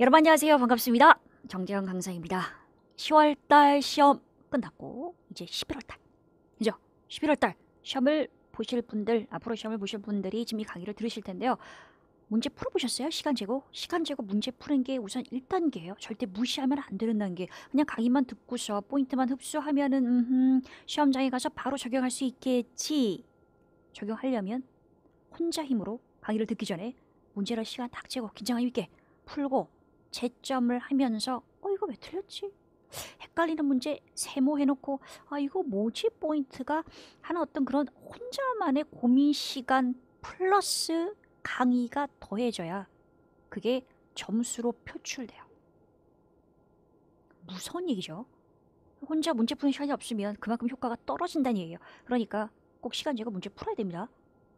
여러분 안녕하세요. 반갑습니다. 정재현 강사입니다. 10월달 시험 끝났고 이제 11월달. 그죠? 11월달 시험을 보실 분들 앞으로 시험을 보실 분들이 지금 이 강의를 들으실 텐데요. 문제 풀어보셨어요? 시간 재고 시간 재고 문제 푸는 게 우선 1단계예요. 절대 무시하면 안 되는 단계. 그냥 강의만 듣고서 포인트만 흡수하면은 음 시험장에 가서 바로 적용할 수 있겠지. 적용하려면 혼자 힘으로 강의를 듣기 전에 문제를 시간 딱 재고 긴장감 있게 풀고 채점을 하면서 어 이거 왜 틀렸지? 헷갈리는 문제 세모해놓고 아 이거 뭐지 포인트가 하는 어떤 그런 혼자만의 고민 시간 플러스 강의가 더해져야 그게 점수로 표출돼요. 무서운 얘기죠. 혼자 문제 푸는 시간이 없으면 그만큼 효과가 떨어진다는 얘기예요. 그러니까 꼭 시간 제가 문제 풀어야 됩니다.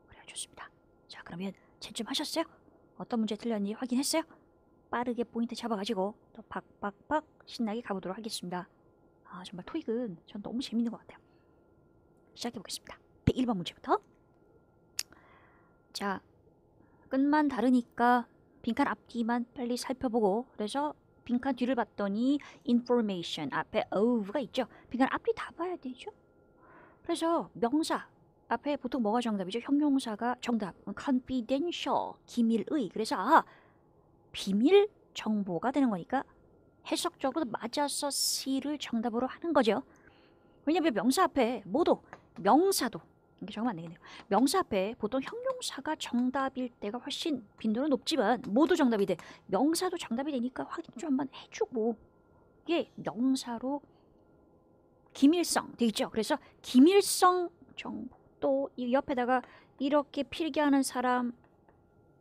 그래요, 좋습니다. 자, 그러면 채점 하셨어요? 어떤 문제 틀렸는지 확인했어요? 빠르게 포인트 잡아가지고 더 팍팍팍 신나게 가보도록 하겠습니다. 아 정말 토익은 전 너무 재밌는 것 같아요. 시작해보겠습니다. 101번 문제부터 자 끝만 다르니까 빈칸 앞뒤만 빨리 살펴보고 그래서 빈칸 뒤를 봤더니 information 앞에 of가 있죠. 빈칸 앞뒤 다 봐야 되죠. 그래서 명사 앞에 보통 뭐가 정답이죠? 형용사가 정답 confidential 기밀의 그래서 아 비밀 정보가 되는 거니까 해석적으로 맞아서 C를 정답으로 하는 거죠. 왜냐면 명사 앞에 모두 명사도 이게 정말 안 되겠네요. 명사 앞에 보통 형용사가 정답일 때가 훨씬 빈도는 높지만 모두 정답이 돼. 명사도 정답이 되니까 확인 좀 한번 해주고 이게 명사로 기밀성 되겠죠. 그래서 기밀성 정보 또 이 옆에다가 이렇게 필기하는 사람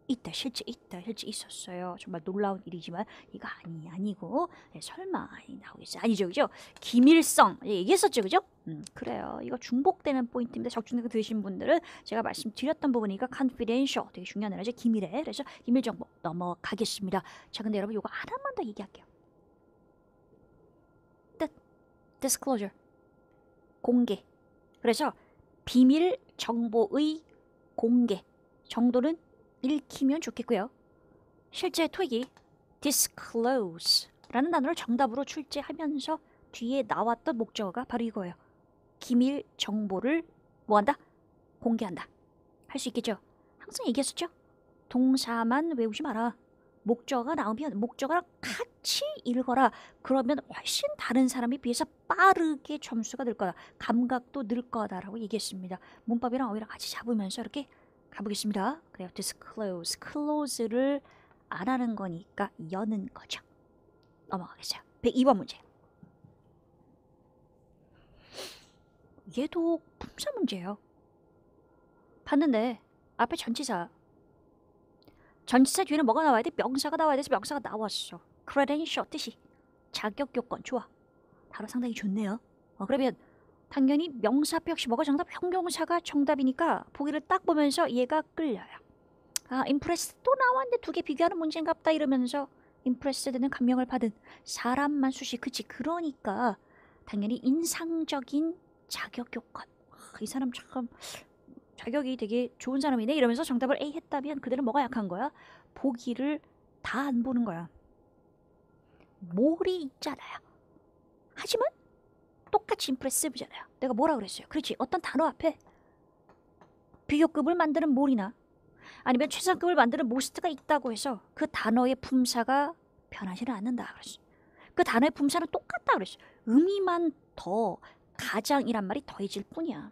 있다 실제 있다 실제 있었어요 정말 놀라운 일이지만 이거 아니 아니고 네, 설마 나오겠어 아니죠 그죠 기밀성 예, 얘기했었죠 그죠 음, 그래요 이거 중복되는 포인트입니다 적중되고들신 분들은 제가 말씀드렸던 부분이니까 confidential 되게 중요한 단어죠 기밀에 그래서 김일 정보 뭐 넘어가겠습니다 자 근데 여러분 이거 하나만 더 얘기할게요 뜻 disclosure 공개 그래서 비밀 정보의 공개 정도는 읽히면 좋겠고요. 실제 토익이 disclose라는 단어를 정답으로 출제하면서 뒤에 나왔던 목적어가 바로 이거예요. 기밀 정보를 뭐한다? 공개한다. 할 수 있겠죠? 항상 얘기했었죠? 동사만 외우지 마라. 목적어가 나오면 목적어랑 같이 읽어라. 그러면 훨씬 다른 사람에 비해서 빠르게 점수가 늘 거다. 감각도 늘 거다라고 얘기했습니다. 문법이랑 어휘랑 같이 잡으면서 이렇게 가보겠습니다. 그래요. disclose. close를 안 하는 거니까 여는 거죠. 넘어가겠어요. 102번 문제. 얘도 품사 문제예요. 봤는데 앞에 전치사 전치사 뒤에는 뭐가 나와야 돼? 명사가 나와야 돼서 명사가 나왔어. credential 뜻이 자격 요건 좋아. 바로 상당히 좋네요. 어, 그러면 당연히 명사표 역시 뭐가 정답? 형용사가 정답이니까 보기를 딱 보면서 얘가 끌려요. 아, 임프레스 또 나왔는데 두 개 비교하는 문제인갑다 이러면서 임프레스되는 감명을 받은 사람만 수시 그치 그러니까 당연히 인상적인 자격 요건 아, 이 사람 참 자격이 되게 좋은 사람이네 이러면서 정답을 A 했다면 그대로 뭐가 약한 거야? 보기를 다 안 보는 거야. 몰이 있잖아요. 하지만 똑같이 임프레시브잖아요. 내가 뭐라 그랬어요? 그렇지. 어떤 단어 앞에 비교급을 만드는 몰이나 아니면 최상급을 만드는 모스트가 있다고 해서 그 단어의 품사가 변하지는 않는다 그랬어그 단어의 품사는 똑같다 그랬어요. 의미만 더 가장이란 말이 더해질 뿐이야.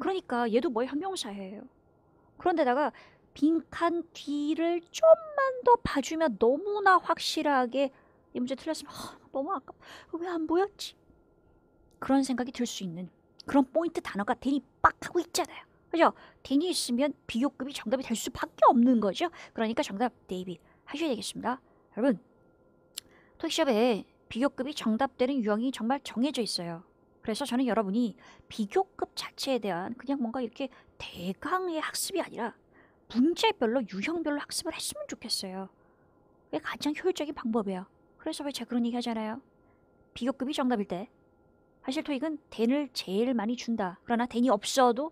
그러니까 얘도 뭐의 형용사예요. 그런데다가 빈칸 뒤를 좀만 더 봐주면 너무나 확실하게 이 문제 틀렸으면 허, 너무 아깝. 왜 안 보였지? 그런 생각이 들 수 있는 그런 포인트 단어가 대니 빡 하고 있잖아요. 그죠? 대니 있으면 비교급이 정답이 될 수밖에 없는 거죠. 그러니까 정답 데이 하셔야 되겠습니다. 여러분 토익샵에 비교급이 정답되는 유형이 정말 정해져 있어요. 그래서 저는 여러분이 비교급 자체에 대한 그냥 뭔가 이렇게 대강의 학습이 아니라 문제별로 유형별로 학습을 했으면 좋겠어요. 그게 가장 효율적인 방법이에요. 그래서 왜 제가 그런 얘기 하잖아요. 비교급이 정답일 때 사실 토익은 댄을 제일 많이 준다. 그러나 댄이 없어도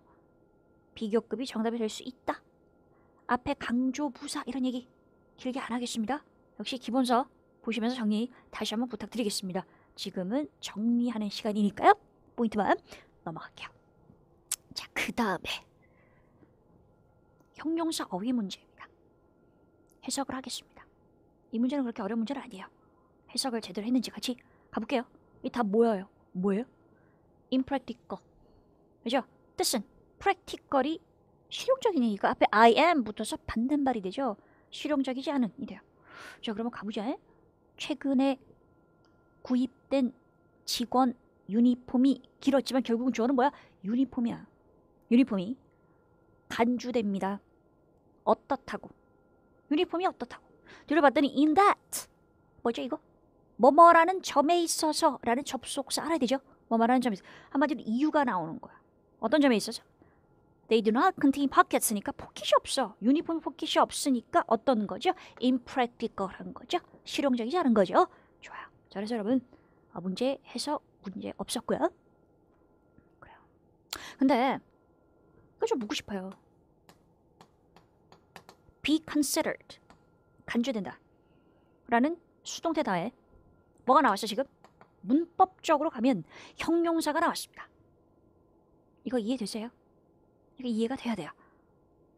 비교급이 정답이 될 수 있다. 앞에 강조 부사 이런 얘기 길게 안 하겠습니다. 역시 기본서 보시면서 정리 다시 한번 부탁드리겠습니다. 지금은 정리하는 시간이니까요. 포인트만 넘어갈게요. 자, 그 다음에 형용사 어휘 문제입니다. 해석을 하겠습니다. 이 문제는 그렇게 어려운 문제는 아니에요. 해석을 제대로 했는지 같이 가볼게요. 이다 모여요. 뭐예요? impractical. 그죠? 뜻은 practical이 실용적인 이니까 앞에 I am 붙어서 반대말이 되죠. 실용적이지 않은 이래요. 자 그러면 가보자. 최근에 구입된 직원 유니폼이 길었지만 결국은 주어는 뭐야? 유니폼이야. 유니폼이 간주됩니다. 어떻다고? 유니폼이 어떻다고? 들어봤더니 in that 뭐죠 이거? 뭐뭐라는 점에 있어서라는 접속사 알아야 되죠. 뭐뭐라는 점에 서 한마디로 이유가 나오는 거야. 어떤 점에 있어서? They do not contain pockets니까 포켓이 없어. 유니폼 포켓이 없으니까 어떤 거죠? impractical한 거죠. 실용적이지 않은 거죠. 좋아요. 잘해서 여러분 아, 문제 해서 문제 없었고요. 그래요. 근데 그좀 묻고 싶어요. be considered 간주된다 라는 수동태다의 뭐가 나왔어 지금? 문법적으로 가면 형용사가 나왔습니다. 이거 이해되세요? 이거 이해가 돼야 돼요.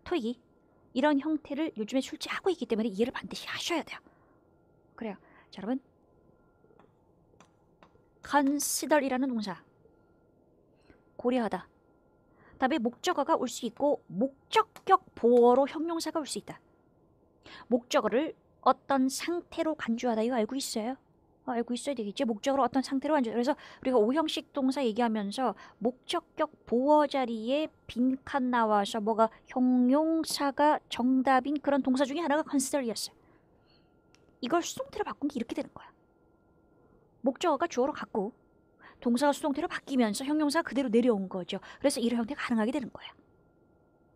토익이 이런 형태를 요즘에 출제하고 있기 때문에 이해를 반드시 하셔야 돼요. 그래요. 자, 여러분. consider이라는 동사. 고려하다. 답에 목적어가 올 수 있고 목적격 보어로 형용사가 올 수 있다. 목적어를 어떤 상태로 간주하다 이거 알고 있어요? 알고 있어야 되겠지. 목적으로 어떤 상태로 완전 그래서 우리가 오형식 동사 얘기하면서 목적격 보어 자리에 빈칸 나와서 뭐가 형용사가 정답인 그런 동사 중에 하나가 컨 o n s 였어요 이걸 수동태로 바꾼 게 이렇게 되는 거야. 목적어가 주어로 갔고 동사가 수동태로 바뀌면서 형용사가 그대로 내려온 거죠. 그래서 이런 형태가 가능하게 되는 거야.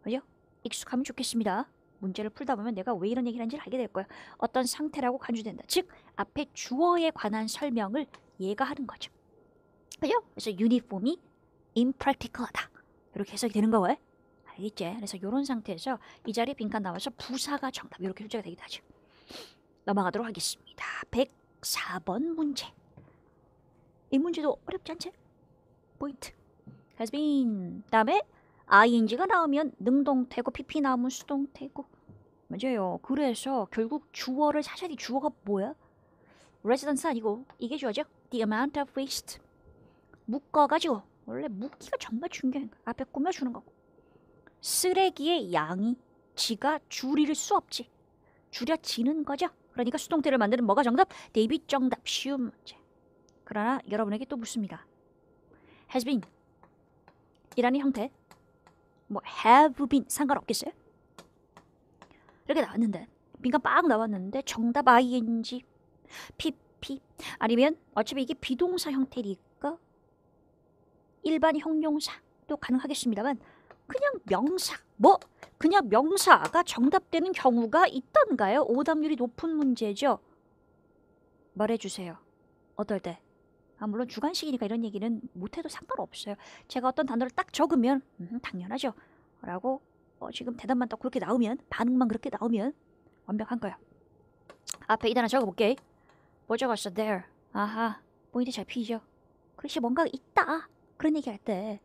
그죠? 익숙하면 좋겠습니다. 문제를 풀다 보면 내가 왜 이런 얘기를 하는지를 알게 될거예요 어떤 상태라고 간주된다. 즉 앞에 주어에 관한 설명을 얘가 하는 거죠. 그죠? 그래서 유니폼이 impractical하다. 이렇게 해석이 되는 거예요. 알겠지? 그래서 이런 상태에서 이 자리에 빈칸 나와서 부사가 정답 이렇게 출제가 되기도 하죠. 넘어가도록 하겠습니다. 104번 문제. 이 문제도 어렵지 않지? 포인트. has been. 다음에 ing가 나오면 능동태고 pp 나오면 수동태고 맞아요. 그래서 결국 주어를 사실이 주어가 뭐야? residence 아니고 이게 주어죠. the amount of waste 묶어가지고 원래 묶기가 정말 중요한 거 앞에 꾸며주는 거고 쓰레기의 양이 지가 줄일 수 없지 줄여지는 거죠. 그러니까 수동태를 만드는 뭐가 정답? 데이빗 정답 쉬운 문제. 그러나 여러분에게 또 묻습니다. has been 이라는 형태 뭐 have been 상관없겠어요? 이렇게 나왔는데 B가 빡 나왔는데 정답 ing pp 아니면 어차피 이게 비동사 형태니까 일반 형용사도 가능하겠습니다만 그냥 명사 뭐 그냥 명사가 정답되는 경우가 있던가요? 오답률이 높은 문제죠. 말해주세요. 어떨 때? 아, 물론 주관식이니까 이런 얘기는 못해도 상관없어요. 제가 어떤 단어를 딱 적으면 음, 당연하죠. 라고 어, 지금 대답만 딱 그렇게 나오면 반응만 그렇게 나오면 완벽한 거야. 앞에 이 단어 적어볼게. 뭐 적었어? There. 아하. 포인트 잘 피죠? 글씨 뭔가 있다. 그런 얘기할 때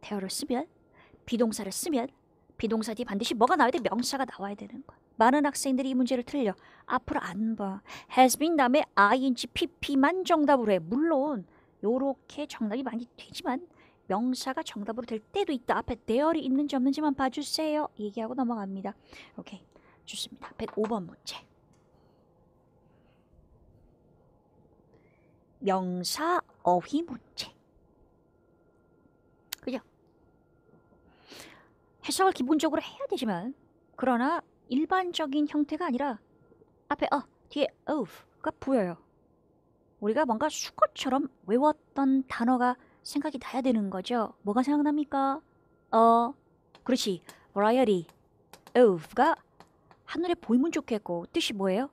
대어를 쓰면 비동사를 쓰면 비동사 뒤에 반드시 뭐가 나와야 돼? 명사가 나와야 되는 거야. 많은 학생들이 이 문제를 틀려. 앞으로 안 봐. has been 다음에 ing, pp만 정답으로 해. 물론 요렇게 정답이 많이 되지만 명사가 정답으로 될 때도 있다. 앞에 대열이 있는지 없는지만 봐주세요. 얘기하고 넘어갑니다. 오케이. 좋습니다. 105번 문제. 명사 어휘 문제. 그죠? 해석을 기본적으로 해야 되지만 그러나 일반적인 형태가 아니라 앞에 어, 뒤에 of가 보여요. 우리가 뭔가 수컷처럼 외웠던 단어가 생각이 나야 되는 거죠. 뭐가 생각납니까? 어, 그렇지. variety, of가 한눈에 보이면 좋겠고 뜻이 뭐예요?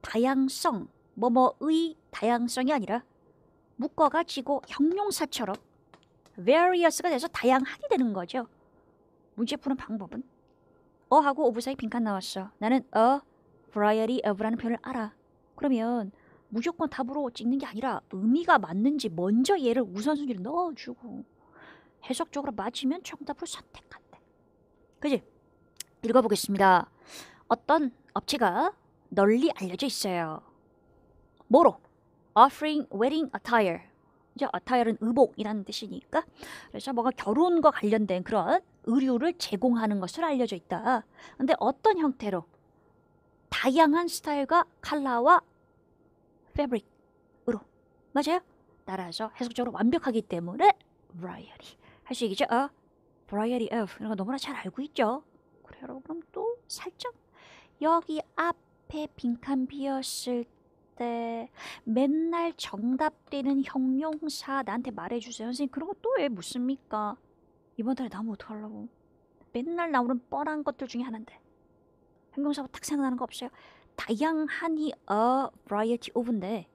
다양성, 뭐뭐의 다양성이 아니라 묶어가지고 형용사처럼 various가 돼서 다양하게 되는 거죠. 문제 푸는 방법은 어하고 오브 사이 빈칸 나왔어. 나는 a variety of라는 표현을 알아. 그러면 무조건 답으로 찍는 게 아니라 의미가 맞는지 먼저 얘를 우선순위로 넣어주고 해석적으로 맞으면 정답을 선택한대. 그지? 읽어보겠습니다. 어떤 업체가 널리 알려져 있어요. 뭐로? offering wedding attire. 이제 attire는 의복이라는 뜻이니까 그래서 뭔가 결혼과 관련된 그런 의료를 제공하는 것으로 알려져 있다. 근데 어떤 형태로? 다양한 스타일과 칼라와 패브릭으로. 맞아요? 따라서 해석적으로 완벽하기 때문에 브라이어리 할수 있겠죠? 어? 브라이어리 t y of 이런 거 너무나 잘 알고 있죠? 그래요 그럼 또 살짝 여기 앞에 빈칸 비었을 때 맨날 정답되는 형용사 나한테 말해주세요 선생님 그런 거 또 왜 묻습니까? 이번 달에 나오면 어떡하려고 맨날 나오는 뻔한 것들 중에 하나인데 행공사고탁 생각나는 거 없어요? 다양한이 a 어 variety of인데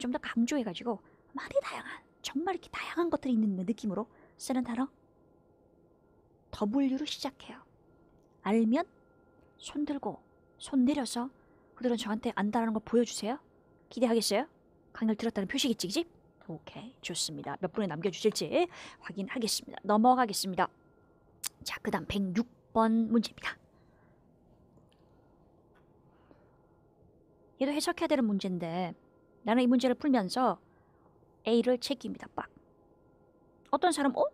좀 더 강조해가지고 많이 다양한 정말 이렇게 다양한 것들이 있는 느낌으로 쓰는 단어 W로 시작해요 알면 손 들고 손 내려서 그들은 저한테 안다라는 걸 보여주세요 기대하겠어요? 강렬 들었다는 표시겠지 그지? 오케이, 좋습니다. 몇 분에 남겨주실지 확인하겠습니다. 넘어가겠습니다. 자, 그 다음 106번 문제입니다. 얘도 해석해야 되는 문제인데 나는 이 문제를 풀면서 A를 책입니다. 빡. 어떤 사람, 어?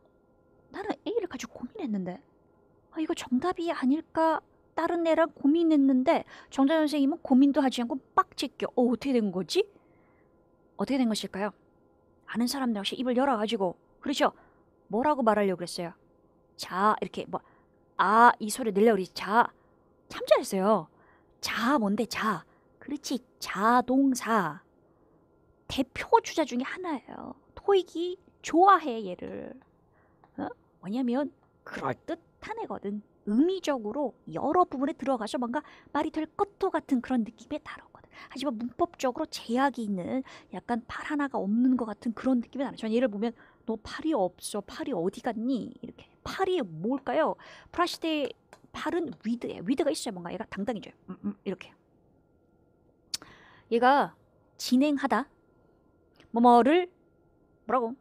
나는 A를 가지고 고민했는데 아, 이거 정답이 아닐까 다른 애랑 고민했는데 정자 선생님은 고민도 하지 않고 빡 찍겨. 어, 어떻게 된 거지? 어떻게 된 것일까요? 아는 사람들 역시 입을 열어가지고 그렇죠? 뭐라고 말하려고 그랬어요? 자 이렇게 뭐아이 소리 내려 우리 자참자했어요자 뭔데 자 그렇지 자동사 대표 주자 중에 하나예요. 토익이 좋아해 얘를. 어? 왜냐면 그럴듯한 애거든. 의미적으로 여러 부분에 들어가서 뭔가 말이 될 것도 같은 그런 느낌에 단어. 하지만 문법적으로 제약이 있는 약간 팔 하나가 없는 것 같은 그런 느낌이 나요. 저는 얘를 보면 너 팔이 없어. 팔이 어디 갔니? 이렇게 팔이 뭘까요? 프라시대 팔은 위드에 위드가 있어야 뭔가 얘가 당당해져요. 음, 음, 이렇게 얘가 진행하다 뭐뭐를 뭐라고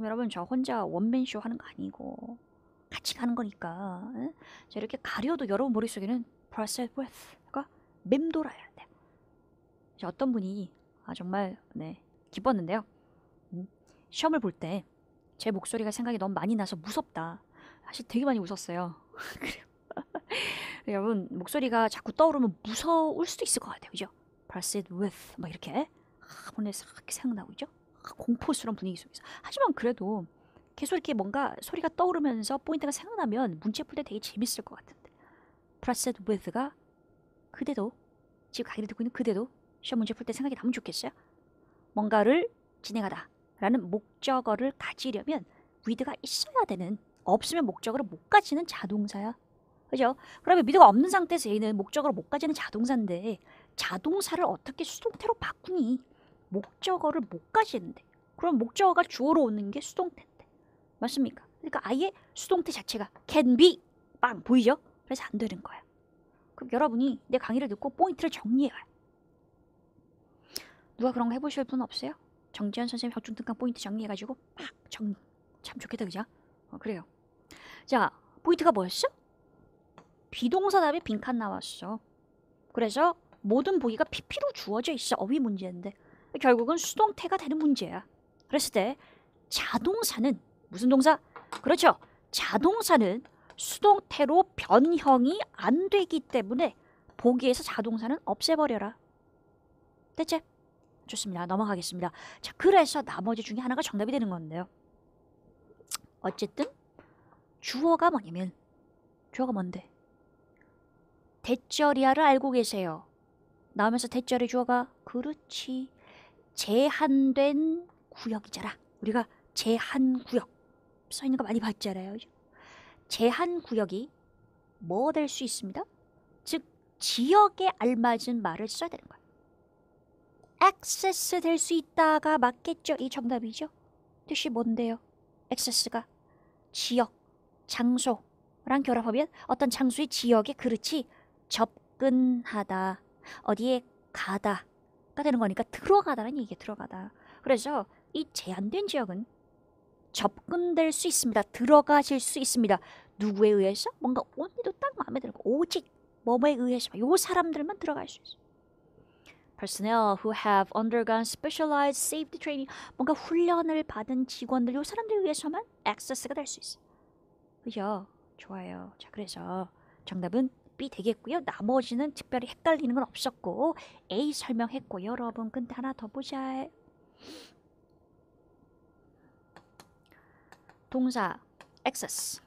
여러분 저 혼자 원맨쇼 하는 거 아니고 같이 가는 거니까 에? 자 이렇게 가려도 여러분 머릿속에는 process b r t h 가 맴돌아야 돼 어떤 분이 아, 정말 네, 기뻤는데요. 음, 시험을 볼 때 제 목소리가 생각이 너무 많이 나서 무섭다. 사실 되게 많이 웃었어요. 여러분 목소리가 자꾸 떠오르면 무서울 수도 있을 것 같아요. 그죠? Press it with 막 이렇게 한번에 아, 싹 생각나고 있죠? 아, 공포스러운 분위기 속에서. 하지만 그래도 계속 이렇게 뭔가 소리가 떠오르면서 포인트가 생각나면 문제 풀 때 되게 재밌을 것 같은데. Press it with가 그대도 지금 강의를 듣고 있는 그대도 시험 문제 풀 때 생각이 나면 좋겠어요. 뭔가를 진행하다 라는 목적어를 가지려면 위드가 있어야 되는 없으면 목적어를 못 가지는 자동사야. 그죠? 그러면 위드가 없는 상태에서 얘는 목적어를 못 가지는 자동사인데 자동사를 어떻게 수동태로 바꾸니? 목적어를 못 가지는데 그럼 목적어가 주어로 오는 게 수동태인데 맞습니까? 그러니까 아예 수동태 자체가 can be 빵 보이죠? 그래서 안 되는 거야. 그럼 여러분이 내 강의를 듣고 포인트를 정리해요 누가 그런 거 해보실 분 없어요? 정지현 선생님 혁중 등강 포인트 정리해가지고 막 정... 참 좋겠다 그죠? 어, 그래요. 자 포인트가 뭐였어? 비동사 답에 빈칸 나왔어. 그래서 모든 보기가 PP로 주어져 있어. 어휘 문제인데 결국은 수동태가 되는 문제야. 그랬을 때 자동사는 무슨 동사? 그렇죠. 자동사는 수동태로 변형이 안 되기 때문에 보기에서 자동사는 없애버려라. 대체 좋습니다. 넘어가겠습니다. 자, 그래서 나머지 중에 하나가 정답이 되는 건데요. 어쨌든 주어가 뭐냐면 주어가 뭔데? 대절이야를 알고 계세요. 나오면서 대절의 주어가 그렇지 제한된 구역이잖아. 우리가 제한 구역 써 있는 거 많이 봤잖아요. 제한 구역이 뭐 될 수 있습니다? 즉 지역에 알맞은 말을 써야 되는 거예요. 액세스 될 수 있다가 맞겠죠? 이 정답이죠? 뜻이 뭔데요? 액세스가 지역, 장소랑 결합하면 어떤 장소의 지역에그렇지 접근하다, 어디에 가다가 되는 거니까 들어가다라는 얘기예요. 들어가다. 그래서 이 제한된 지역은 접근될 수 있습니다. 들어가실 수 있습니다. 누구에 의해서? 뭔가 언니도 딱 마음에 들고 오직 뭐에 의해서 요 사람들만 들어갈 수 있어요. personnel who have undergone specialized safety training 뭔가 훈련을 받은 직원들 요 사람들 위해서만 액세스가 될 수 있어 그죠? 좋아요 자 그래서 정답은 B 되겠고요 나머지는 특별히 헷갈리는 건 없었고 A 설명했고 여러분 근데 하나 더 보자 동사 access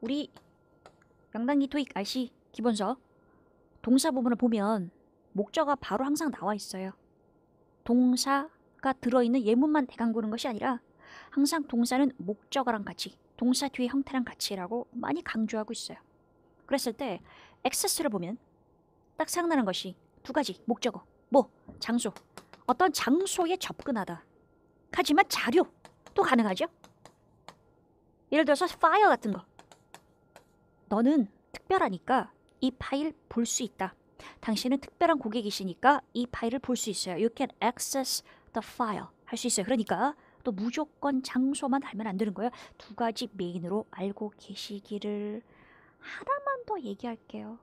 우리 명당기 토익 RC 기본서 동사 부분을 보면 목적어 바로 항상 나와 있어요. 동사가 들어있는 예문만 대강 보는 것이 아니라 항상 동사는 목적어랑 같이 동사 뒤의 형태랑 같이라고 많이 강조하고 있어요. 그랬을 때 액세스를 보면 딱 생각나는 것이 두 가지 목적어 뭐 장소 어떤 장소에 접근하다 하지만 자료 도 가능하죠? 예를 들어서 파일 같은 거 너는 특별하니까 이 파일 볼 수 있다. 당신은 특별한 고객이시니까 이 파일을 볼 수 있어요. You can access the file. 할 수 있어요. 그러니까 또 무조건 장소만 달면안 되는 거예요. 두 가지 메인으로 알고 계시기를 하나만 더 얘기할게요.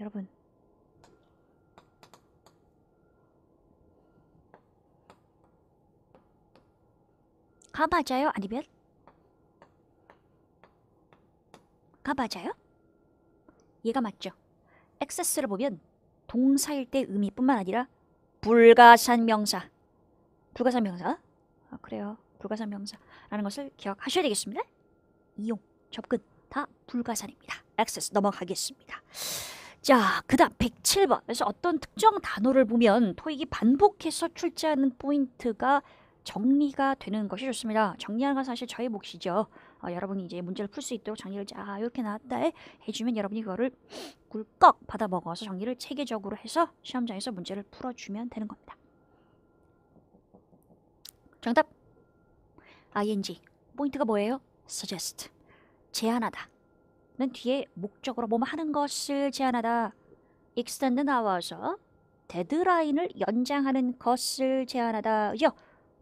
여러분. 가 맞아요? 아니면 가 맞아요? 얘가 맞죠. 액세스를 보면 동사일 때 의미뿐만 아니라 불가산 명사, 불가산 명사, 아, 그래요. 불가산 명사라는 것을 기억하셔야 되겠습니다. 이용, 접근 다 불가산입니다. 액세스 넘어가겠습니다. 자, 그다음 107번. 그래서 어떤 특정 단어를 보면 토익이 반복해서 출제하는 포인트가 정리가 되는 것이 좋습니다. 정리하는 건 사실 저의 몫이죠. 어, 여러분이 이제 문제를 풀 수 있도록 정리를 자 아, 이렇게 나왔다 해주면 여러분이 그거를 꿀꺽 받아 먹어서 정리를 체계적으로 해서 시험장에서 문제를 풀어주면 되는 겁니다. 정답 ing 포인트가 뭐예요? suggest 제안하다 는 뒤에 목적으로 뭐 하는 것을 제안하다 extend 나와서 데드라인을 연장하는 것을 제안하다 그죠?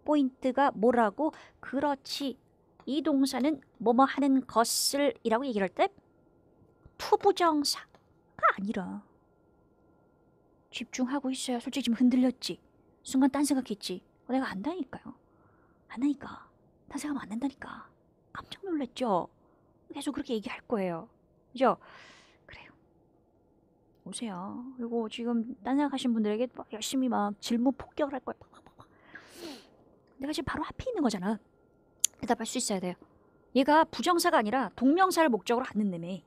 포인트가 뭐라고 그렇지 이 동사는 뭐뭐 하는 것을 이라고 얘기할 때 투부정사가 아니라 집중하고 있어야 솔직히 지금 흔들렸지 순간 딴 생각했지 어, 내가 안다니까요 안다니까 딴생각면안 된다니까 깜짝 놀랐죠 계속 그렇게 얘기할 거예요 그죠? 그래요 오세요 그리고 지금 딴생각하시는 분들에게 막 열심히 막 질문 폭격을 할 거예요 내가 지금 바로 앞에 있는 거잖아 대답할 수 있어야 돼요. 얘가 부정사가 아니라 동명사를 목적으로 하는데매.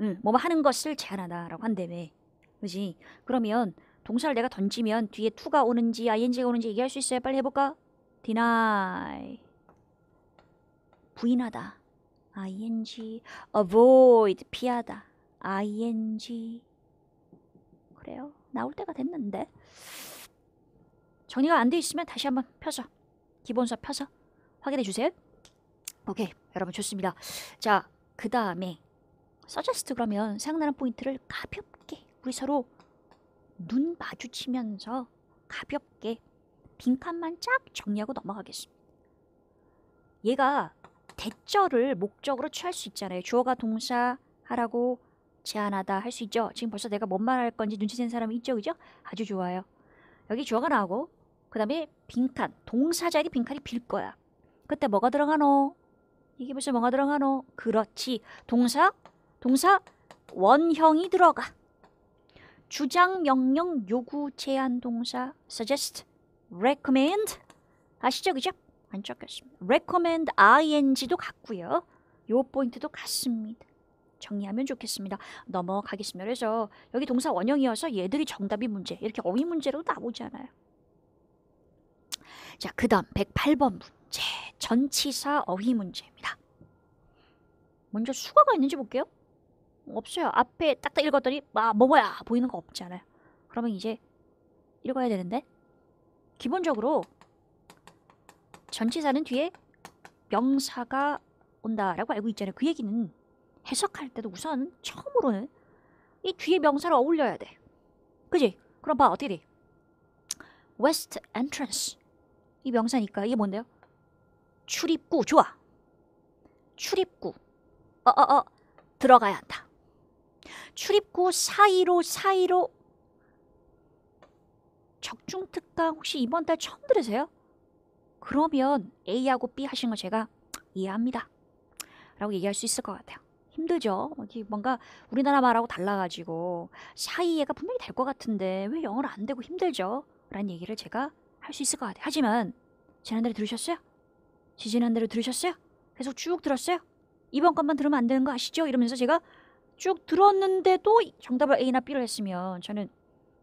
응, 뭐 하는 것을 제안하다라고한대매 그지? 그러면 동사를 내가 던지면 뒤에 투가 오는지 ing가 오는지 얘기할 수 있어요. 빨리 해볼까? deny. 부인하다. ing. avoid. 피하다. ing. 그래요. 나올 때가 됐는데. 정리가 안 돼 있으면 다시 한번 펴서. 기본서 펴서. 확인해 주세요. 오케이 여러분 좋습니다. 자그 다음에 서저스트 그러면 생각나는 포인트를 가볍게 우리 서로 눈 마주치면서 가볍게 빈칸만 쫙 정리하고 넘어가겠습니다. 얘가 대절을 목적으로 취할 수 있잖아요. 주어가 동사 하라고 제안하다 할 수 있죠. 지금 벌써 내가 뭔 말할 건지 눈치챈 사람이 있죠. 그죠? 아주 좋아요. 여기 주어가 나오고 그 다음에 빈칸 동사자에게 빈칸이 빌 거야. 그때 뭐가 들어가노? 이게 무슨 뭐가 들어가노? 그렇지. 동사, 동사, 원형이 들어가. 주장, 명령, 요구, 제안, 동사, suggest, recommend. 아시죠? 그죠? 안 적혔습니다. recommend, ing도 같고요. 요 포인트도 같습니다. 정리하면 좋겠습니다. 넘어가겠습니다. 그래서 여기 동사 원형이어서 얘들이 정답이 문제. 이렇게 어휘 문제로 나오잖아요. 자, 그 다음 108번 문제. 전치사 어휘 문제입니다. 먼저 수가가 있는지 볼게요. 없어요. 앞에 딱딱 읽었더니 아, 뭐뭐야 보이는 거 없지 않아요. 그러면 이제 읽어야 되는데 기본적으로 전치사는 뒤에 명사가 온다라고 알고 있잖아요. 그 얘기는 해석할 때도 우선 처음으로는 이 뒤에 명사를 어울려야 돼. 그지? 그럼 봐 어떻게 돼? West entrance 이 명사니까 이게 뭔데요? 출입구 좋아. 출입구. 어어어 어, 어, 들어가야 한다. 출입구 사이로 사이로 적중특강 혹시 이번 달 처음 들으세요? 그러면 A하고 B 하신 거 제가 이해합니다. 라고 얘기할 수 있을 것 같아요. 힘들죠? 뭔가 우리나라 말하고 달라가지고 사이에가 분명히 될 것 같은데 왜 영어로 안 되고 힘들죠? 라는 얘기를 제가 할 수 있을 것 같아요. 하지만 지난달에 들으셨어요? 지지난 대로 들으셨어요? 계속 쭉 들었어요? 이번 것만 들으면 안 되는 거 아시죠? 이러면서 제가 쭉 들었는데도 정답을 A나 B를 했으면 저는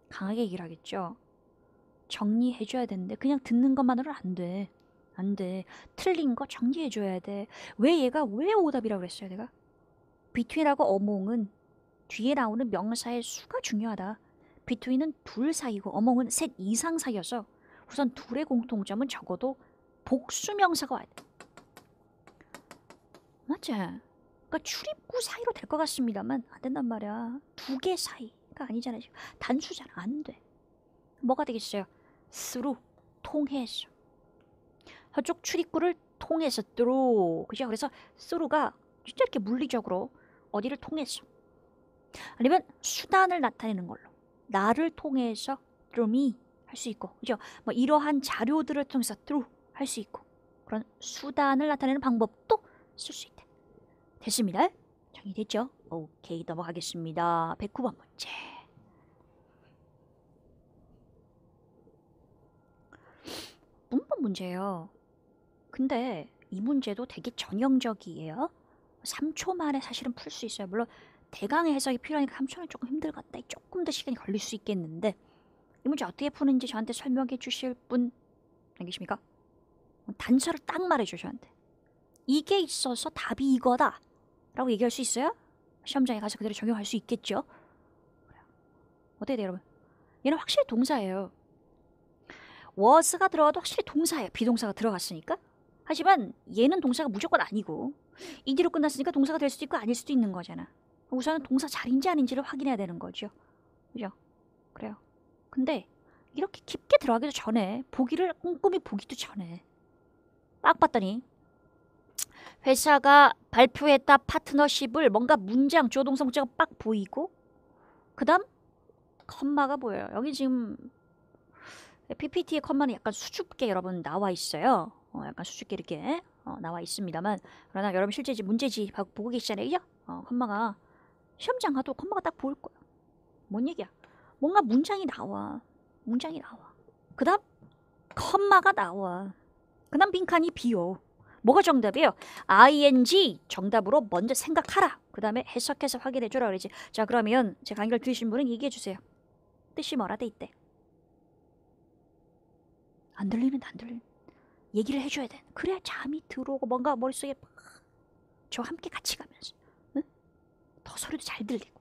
강하게 얘기를 하겠죠. 정리해줘야 되는데 그냥 듣는 것만으로는 안 돼. 안 돼. 틀린 거 정리해줘야 돼. 왜 얘가 왜 오답이라고 그랬어요 내가? 비 e t w 하고 어몽은 뒤에 나오는 명사의 수가 중요하다. 비 e t w 은둘 사이고 어몽은 셋 이상 사이여서 우선 둘의 공통점은 적어도 복수명사가 와야 돼. 맞지? 그러니까 출입구 사이로 될 것 같습니다만 안 된단 말이야. 두 개 사이가 아니잖아 지금. 단수잖아. 안 돼. 뭐가 되겠어요? 스루 통해서. 저쪽 출입구를 통해서 뚜루 그죠? 그래서 스루가 진짜 이렇게 물리적으로 어디를 통해서 아니면 수단을 나타내는 걸로 나를 통해서 뚜루미 할수 있고 그죠? 뭐 이러한 자료들을 통해서 뚜루 할수 있고 그런 수단을 나타내는 방법도 쓸 수 있다. 됐습니다. 정리 됐죠? 오케이 넘어가겠습니다. 109번 문제. 문법 문제예요. 근데 이 문제도 되게 전형적이에요. 3초 만에 사실은 풀 수 있어요. 물론 대강의 해석이 필요하니까 3초는 조금 힘들겠다. 조금 더 시간이 걸릴 수 있겠는데 이 문제 어떻게 푸는지 저한테 설명해 주실 분 안 계십니까? 단서를 딱 말해줘 저한테. 이게 있어서 답이 이거다. 라고 얘기할 수 있어요? 시험장에 가서 그대로 적용할 수 있겠죠? 어때요 네, 여러분? 얘는 확실히 동사예요. was가 들어가도 확실히 동사예요. 비동사가 들어갔으니까. 하지만 얘는 동사가 무조건 아니고 이디로 끝났으니까 동사가 될 수도 있고 아닐 수도 있는 거잖아. 우선은 동사 잘인지 아닌지를 확인해야 되는 거죠. 그죠? 그래요. 근데 이렇게 깊게 들어가기도 전에 보기를 꼼꼼히 보기도 전에 딱 봤더니 회사가 발표했다 파트너십을 뭔가 문장 조동성자가 빡 보이고 그다음 컴마가 보여요. 여기 지금 PPT의 컴마는 약간 수줍게 여러분 나와 있어요. 어, 약간 수줍게 이렇게 어, 나와 있습니다만 그러나 여러분 실제 지 문제지 보고 계시잖아요. 그죠? 어, 컴마가 시험장 가도 컴마가 딱 보일 거예요. 뭔 얘기야? 뭔가 문장이 나와. 문장이 나와. 그다음 컴마가 나와. 그다 빈칸이 비요. 뭐가 정답이에요? ing 정답으로 먼저 생각하라. 그 다음에 해석해서 확인해 주라 그러지. 자 그러면 제 강의를 들으신 분은 얘기해 주세요. 뜻이 뭐라 돼 있대. 안 들리면 안 들려. 얘기를 해줘야 돼. 그래야 잠이 들어오고 뭔가 머릿속에 저 함께 같이 가면서 응? 더 소리도 잘 들리고.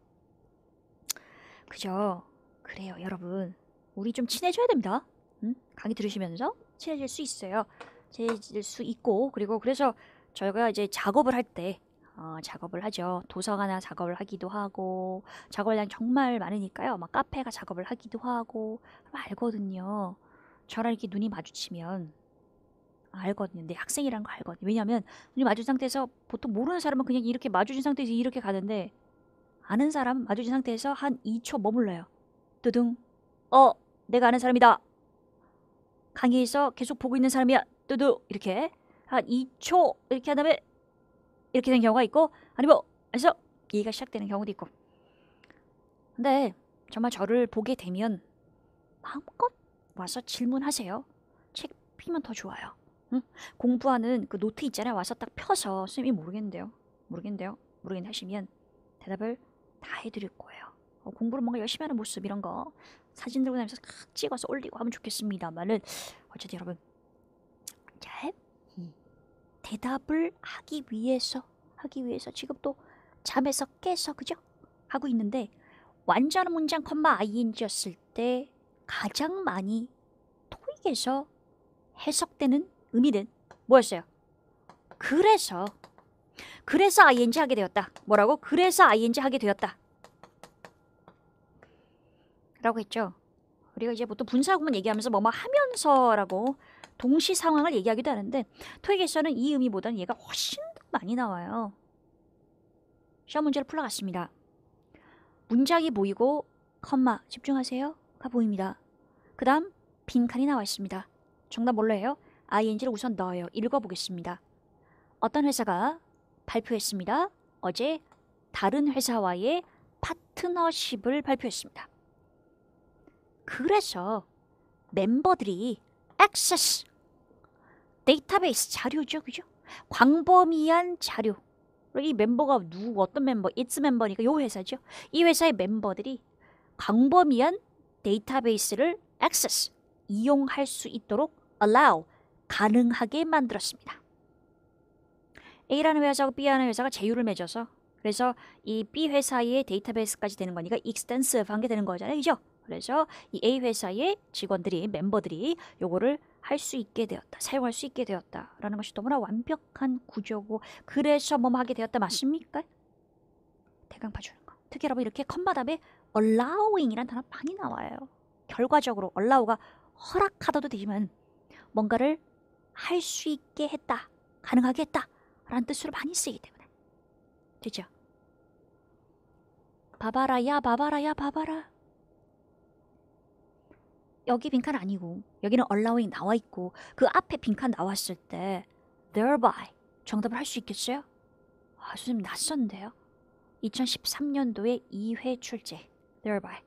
그죠? 그래요 여러분. 우리 좀 친해져야 됩니다. 응? 강의 들으시면서 친해질 수 있어요. 재질 수 있고 그리고 그래서 저희가 이제 작업을 할 때 어, 작업을 하죠. 도서관에 작업을 하기도 하고 작업량 정말 많으니까요. 막 카페가 작업을 하기도 하고 알거든요. 저랑 이렇게 눈이 마주치면 알거든요. 근데 학생이란 거 알거든요. 왜냐하면 눈이 마주친 상태에서 보통 모르는 사람은 그냥 이렇게 마주친 상태에서 이렇게 가는데 아는 사람 마주친 상태에서 한 2초 머물러요. 뜨둥 어 내가 아는 사람이다. 강의에서 계속 보고 있는 사람이야. 뚜두 이렇게 한 2초 이렇게 한 다음에 이렇게 된 경우가 있고 아니면 안에서 이해가 시작되는 경우도 있고 근데 정말 저를 보게 되면 마음껏 와서 질문하세요. 책 피면 더 좋아요. 응? 공부하는 그 노트 있잖아요. 와서 딱 펴서 선생님이 모르겠는데요. 모르겠는데요. 모르겠는데 하시면 대답을 다 해드릴 거예요. 어, 공부를 뭔가 열심히 하는 모습 이런 거 사진 들고 다니면서 찍어서 올리고 하면 좋겠습니다만은 어쨌든 여러분 잘 음. 대답을 하기 위해서 하기 위해서 지금 또 잠에서 깨서 그죠? 하고 있는데 완전 한 문장 컴마 ing였을 때 가장 많이 토익에서 해석되는 의미는 뭐였어요? 그래서 그래서 ing 하게 되었다. 뭐라고? 그래서 ing 하게 되었다. 라고 했죠. 우리가 이제 보통 분사구문 얘기하면서 뭐뭐 하면서라고 동시 상황을 얘기하기도 하는데 토익에서는 이 의미보다는 얘가 훨씬 더 많이 나와요. 시험 문제를 풀러갔습니다. 문장이 보이고 컴마 집중하세요가 보입니다. 그 다음 빈칸이 나와 있습니다. 정답 뭘로 해요? ing를 우선 넣어요. 읽어보겠습니다. 어떤 회사가 발표했습니다. 어제 다른 회사와의 파트너십을 발표했습니다. 그래서 멤버들이 액세스 데이터베이스 자료죠 그죠? 광범위한 자료 이 멤버가 누구 어떤 멤버 이츠 멤버니까 요 회사죠 이 회사의 멤버들이 광범위한 데이터베이스를 액세스 이용할 수 있도록 allow 가능하게 만들었습니다 A라는 회사하고 B라는 회사가 제휴를 맺어서 그래서 이 B 회사의 데이터베이스까지 되는 거니까 익스 t 스 n 한게 되는 거잖아요 그죠? 그래서 이 A 회사의 직원들이 멤버들이 요거를 할 수 있게 되었다. 사용할 수 있게 되었다라는 것이 너무나 완벽한 구조고 그래서 뭐 하게 되었다 맞습니까? 대강 봐주는 거. 특히 여러분 이렇게 컴마답에 allowing이란 단어 많이 나와요. 결과적으로 allow가 허락하다도 되지만 뭔가를 할 수 있게 했다. 가능하게 했다. 라는 뜻으로 많이 쓰이기 때문에. 되죠? 바바라야 바바라야 바바라. 여기 빈칸 아니고 여기는 allowing 나와 있고 그 앞에 빈칸 나왔을 때 thereby 정답을 할 수 있겠어요? 아, 선생님 낯선데요. 2013년도에 2회 출제 thereby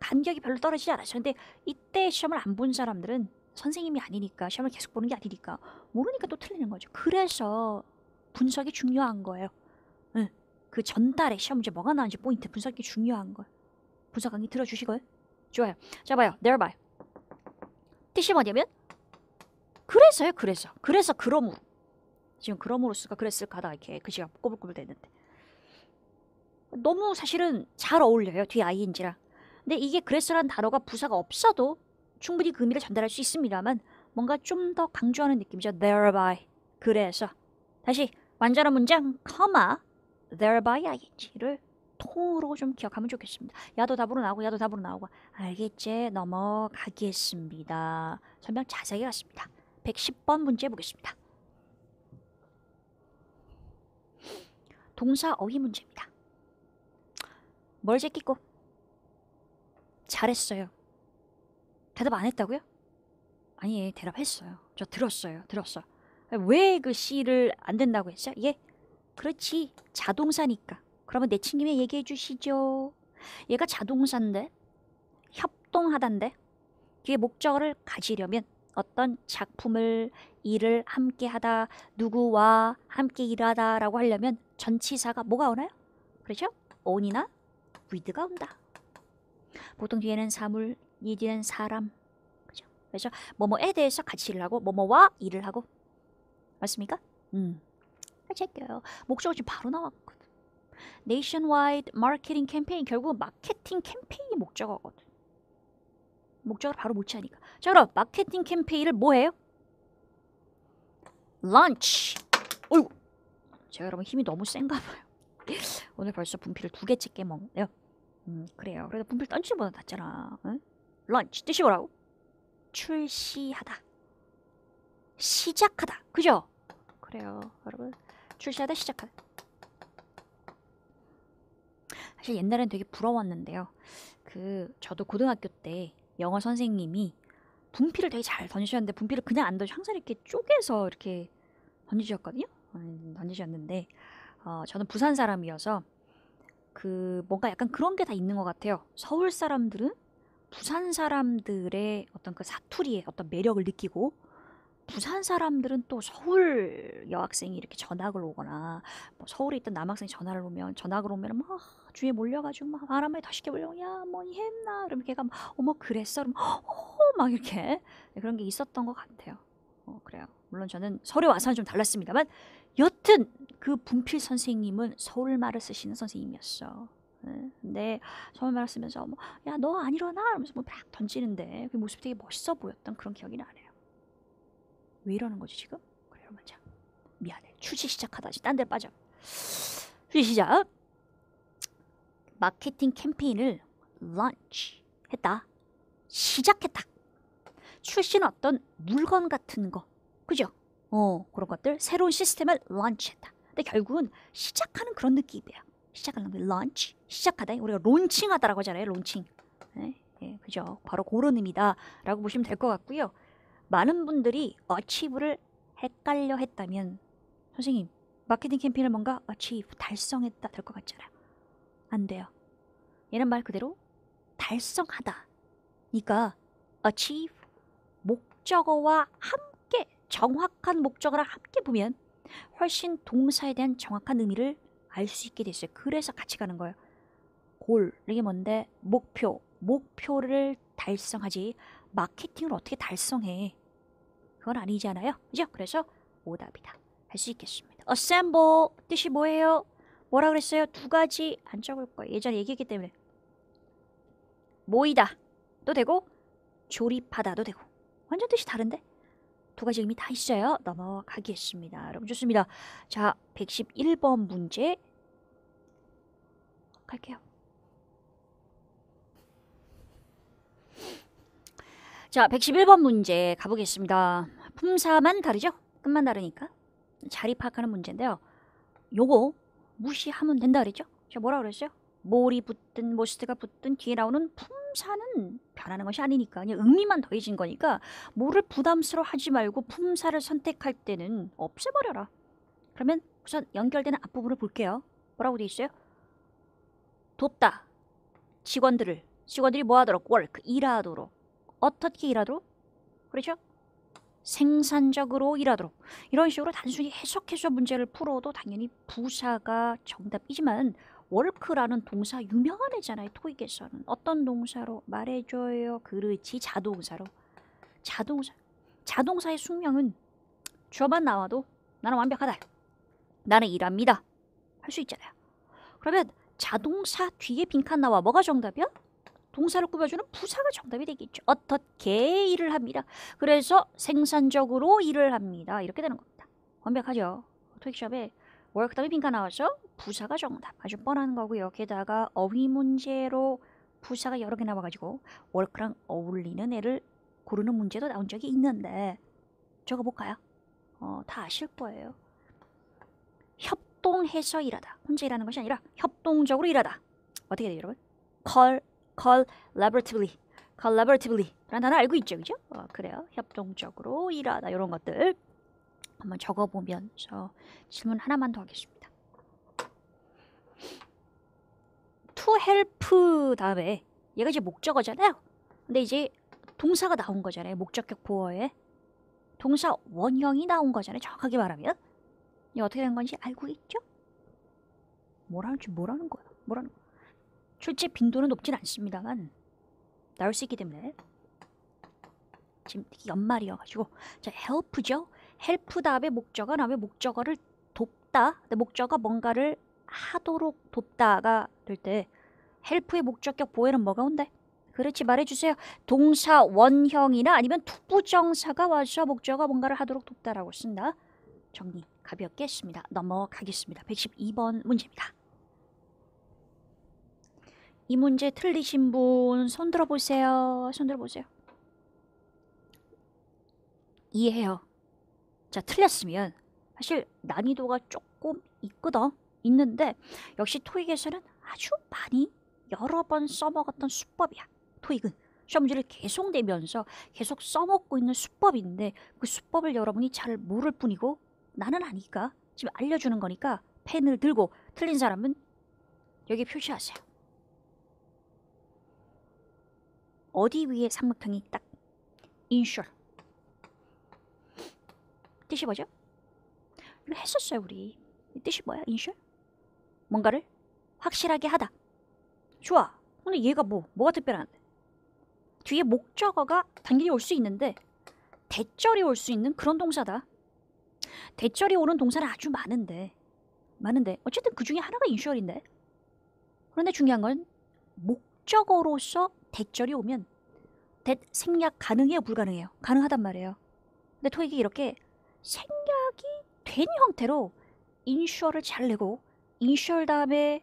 간격이 별로 떨어지지 않았어요. 근데 이때 시험을 안 본 사람들은 선생님이 아니니까 시험을 계속 보는 게 아니니까 모르니까 또 틀리는 거죠. 그래서 분석이 중요한 거예요. 응. 그 전달에 시험 문제 뭐가 나왔는지 포인트 분석이 중요한 거예요. 분석 강의 들어주시고요. 좋아요. 자 봐요. thereby 뜻이 뭐냐면 그래서요 그래서 그래서 그러므로 지금 그러므로스가 그랬을까 다 이렇게 글씨가 그 꼬불꼬불 됐는데 너무 사실은 잘 어울려요 뒤에 아이인지랑 근데 이게 그랬어라는 단어가 부사가 없어도 충분히 그 의미를 전달할 수 있습니다만 뭔가 좀 더 강조하는 느낌이죠 thereby 그래서 다시 완전한 문장 comma thereby ing를 통으로 좀 기억하면 좋겠습니다. 야도 답으로 나오고 야도 답으로 나오고 알겠지 넘어가겠습니다. 설명 자세하게 갔습니다. 110번 문제 보겠습니다. 동사 어휘 문제입니다. 뭘 제끼고 잘했어요. 대답 안 했다고요? 아니 예, 대답했어요. 저 들었어요. 들었어. 왜그 C를 안 된다고 했어요? 예. 그렇지. 자동사니까. 그러면 내친김에 얘기해 주시죠. 얘가 자동사인데 협동하단데 그에목적을 가지려면 어떤 작품을 일을 함께 하다 누구와 함께 일하다 라고 하려면 전치사가 뭐가 오나요? 그렇죠? on이나 with가 온다. 보통 뒤에는 사물, 이 뒤에는 사람. 그죠? 렇 그래서 뭐뭐에 대해서 같이 일을 하고 뭐뭐와 일을 하고 맞습니까? 음. 잘 아, 챙겨요. 목적어 지금 바로 나왔고 nationwide marketing campaign 결국 마케팅 캠페인이 목적어거든. 목적을 바로 못으니까자 그럼 마케팅 캠페인을 뭐 해요? 런치. 어이구. 제가 여러분 힘이 너무 센가 봐요. 오늘 벌써 분필을 두 개째 깨먹네요. 음, 그래요. 그래도 분필 던지는 보다 낫잖아. 응? 런치 뜻이 뭐라고? 출시하다. 시작하다. 그죠? 그래요. 여러분. 출시하다 시작하다. 사실 옛날엔 되게 부러웠는데요. 그 저도 고등학교 때 영어 선생님이 분필을 되게 잘 던지셨는데 분필을 그냥 안 던지 항상 이렇게 쪼개서 이렇게 던지셨거든요. 어, 던지셨는데 어, 저는 부산 사람이어서 그 뭔가 약간 그런 게 다 있는 것 같아요. 서울 사람들은 부산 사람들의 어떤 그 사투리의 어떤 매력을 느끼고 부산 사람들은 또 서울 여학생이 이렇게 전학을 오거나 뭐 서울에 있던 남학생이 전화를 오면 전학을 오면 막 주위에 몰려가지고 막 바람에 더 쉽게 몰려 야뭐 했나 그러면 걔가 막, 어머 그랬어 그럼 어? 막 이렇게 네, 그런 게 있었던 것 같아요 어, 그래요 물론 저는 서류 와서는 좀 달랐습니다만 여튼 그 분필 선생님은 서울말을 쓰시는 선생님이었어 네. 근데 서울말을 쓰면서 뭐, 야너 안 일어나 이러면서 뭐팍 던지는데 그 모습이 되게 멋있어 보였던 그런 기억이 나네요 왜 이러는 거지 지금? 그래 요 맞아 미안해 추지 시작하다 지딴 데 빠져 추지 시작 마케팅 캠페인을 런치 했다. 시작했다. 출신 어떤 물건 같은 거. 그죠? 어, 그런 것들 새로운 시스템을 런치했다. 근데 결국은 시작하는 그런 느낌이에요 시작하는 게 런치. 시작하다. 우리가 론칭하다라고 하잖아요. 론칭. 네? 예. 네, 그죠. 바로 그런 의미다라고 보시면 될 것 같고요. 많은 분들이 어치브를 헷갈려 했다면 선생님 마케팅 캠페인을 뭔가 어치브 달성했다 될 것 같잖아요. 안 돼요. 얘는 말 그대로 달성하다. 그러니까 achieve 목적어와 함께 정확한 목적어랑 함께 보면 훨씬 동사에 대한 정확한 의미를 알 수 있게 됐어요. 그래서 같이 가는 거예요. 골 이게 뭔데 목표 목표를 달성하지 마케팅을 어떻게 달성해 그건 아니잖아요. 그죠? 그래서 오답이다 할 수 있겠습니다. assemble 뜻이 뭐예요? 뭐라 그랬어요? 두 가지 안 적을 거예요. 예전에 얘기했기 때문에 모이다도 되고 조립하다도 되고 완전 뜻이 다른데 두 가지 의미 다 있어요. 넘어가겠습니다. 여러분 좋습니다. 자 111번 문제 갈게요. 자 111번 문제 가보겠습니다. 품사만 다르죠? 끝만 다르니까 자리 파악하는 문제인데요. 요거 무시하면 된다 그랬죠? 제가 뭐라 그랬어요? 몰이 붙든 모스트가 붙든 뒤에 나오는 품사는 변하는 것이 아니니까 그냥 의미만 더해진 거니까 뭐를 부담스러워하지 말고 품사를 선택할 때는 없애버려라. 그러면 우선 연결되는 앞부분을 볼게요. 뭐라고 돼 있어요? 돕다. 직원들을 직원들이 뭐하도록 월 o 일하도록 어떻게 일하도록 그렇죠? 생산적으로 일하도록 이런 식으로 단순히 해석해서 문제를 풀어도 당연히 부사가 정답이지만 월크라는 동사 유명한 애잖아요 토익에서는 어떤 동사로 말해줘요 그렇지 자동사로 자동사 자동사의 숙명은 주어만 나와도 나는 완벽하다 나는 일합니다 할 수 있잖아요 그러면 자동사 뒤에 빈칸 나와 뭐가 정답이야? 동사를 꾸며주는 부사가 정답이 되겠죠. 어떻게 일을 합니다. 그래서 생산적으로 일을 합니다. 이렇게 되는 겁니다. 완벽하죠. 토익샵에 월크다음에 빈가 나와서 부사가 정답. 아주 뻔한 거고요. 게다가 어휘 문제로 부사가 여러 개 나와가지고 월크랑 어울리는 애를 고르는 문제도 나온 적이 있는데 적어볼까요? 어, 다 아실 거예요. 협동해서 일하다. 혼자 일하는 것이 아니라 협동적으로 일하다. 어떻게 돼요, 여러분? 컬 collaboratively, c o l l a b o r a t i v e l y 라는 단어 알고 있죠, 그죠? 어, 그래요. 협동적으로 일하다 이런 것들 한번 적어보면서 질문 하나만 더 하겠습니다. to help 다음에 얘가 이제 목적어잖아요. 근데 이제 동사가 나온 거잖아요. 목적격 보어에 동사 원형이 나온 거잖아요. 정확하게 말하면 이 어떻게 된 건지 알고 있죠? 뭐라는지 뭐라는 거야? 뭐라는 거야? 출제 빈도는 높진 않습니다만 나올 수 있기 때문에 지금 연말이어가지고 자 help죠 help 다음에 목적어 다음에 목적어를 돕다 근데 목적어 뭔가를 하도록 돕다가 될때 help의 목적격 보에는 뭐가 온대? 그렇지 말해주세요. 동사 원형이나 아니면 투부정사가 와서 목적어 뭔가를 하도록 돕다라고 쓴다. 정리 가볍게 했습니다. 넘어가겠습니다. 112번 문제입니다. 이 문제 틀리신 분 손들어 보세요. 손들어 보세요. 이해해요. 자, 틀렸으면 사실 난이도가 조금 있거든. 있는데 역시 토익에서는 아주 많이 여러 번 써먹었던 수법이야. 토익은 시험 문제를 계속 내면서 계속 써먹고 있는 수법인데 그 수법을 여러분이 잘 모를 뿐이고 나는 아니까 지금 알려주는 거니까 펜을 들고 틀린 사람은 여기 표시하세요. 어디 위에 삼각형이 딱인 n s 뜻이 뭐죠? 이거 했었어요 우리 뜻이 뭐야 인 n s 뭔가를 확실하게 하다 좋아 근데 얘가 뭐 뭐가 특별한데 뒤에 목적어가 당연히 올수 있는데 대절이 올 수 있는 그런 동사다 대절이 오는 동사는 아주 많은데 많은데 어쨌든 그 중에 하나가 인슈얼인데 그런데 중요한 건 목적어로서 대절이 오면 대 생략 가능해요 불가능해요 가능하단 말이에요 근데 토익이 이렇게 생략이 된 형태로 인슈어를 잘 내고 인슈어 다음에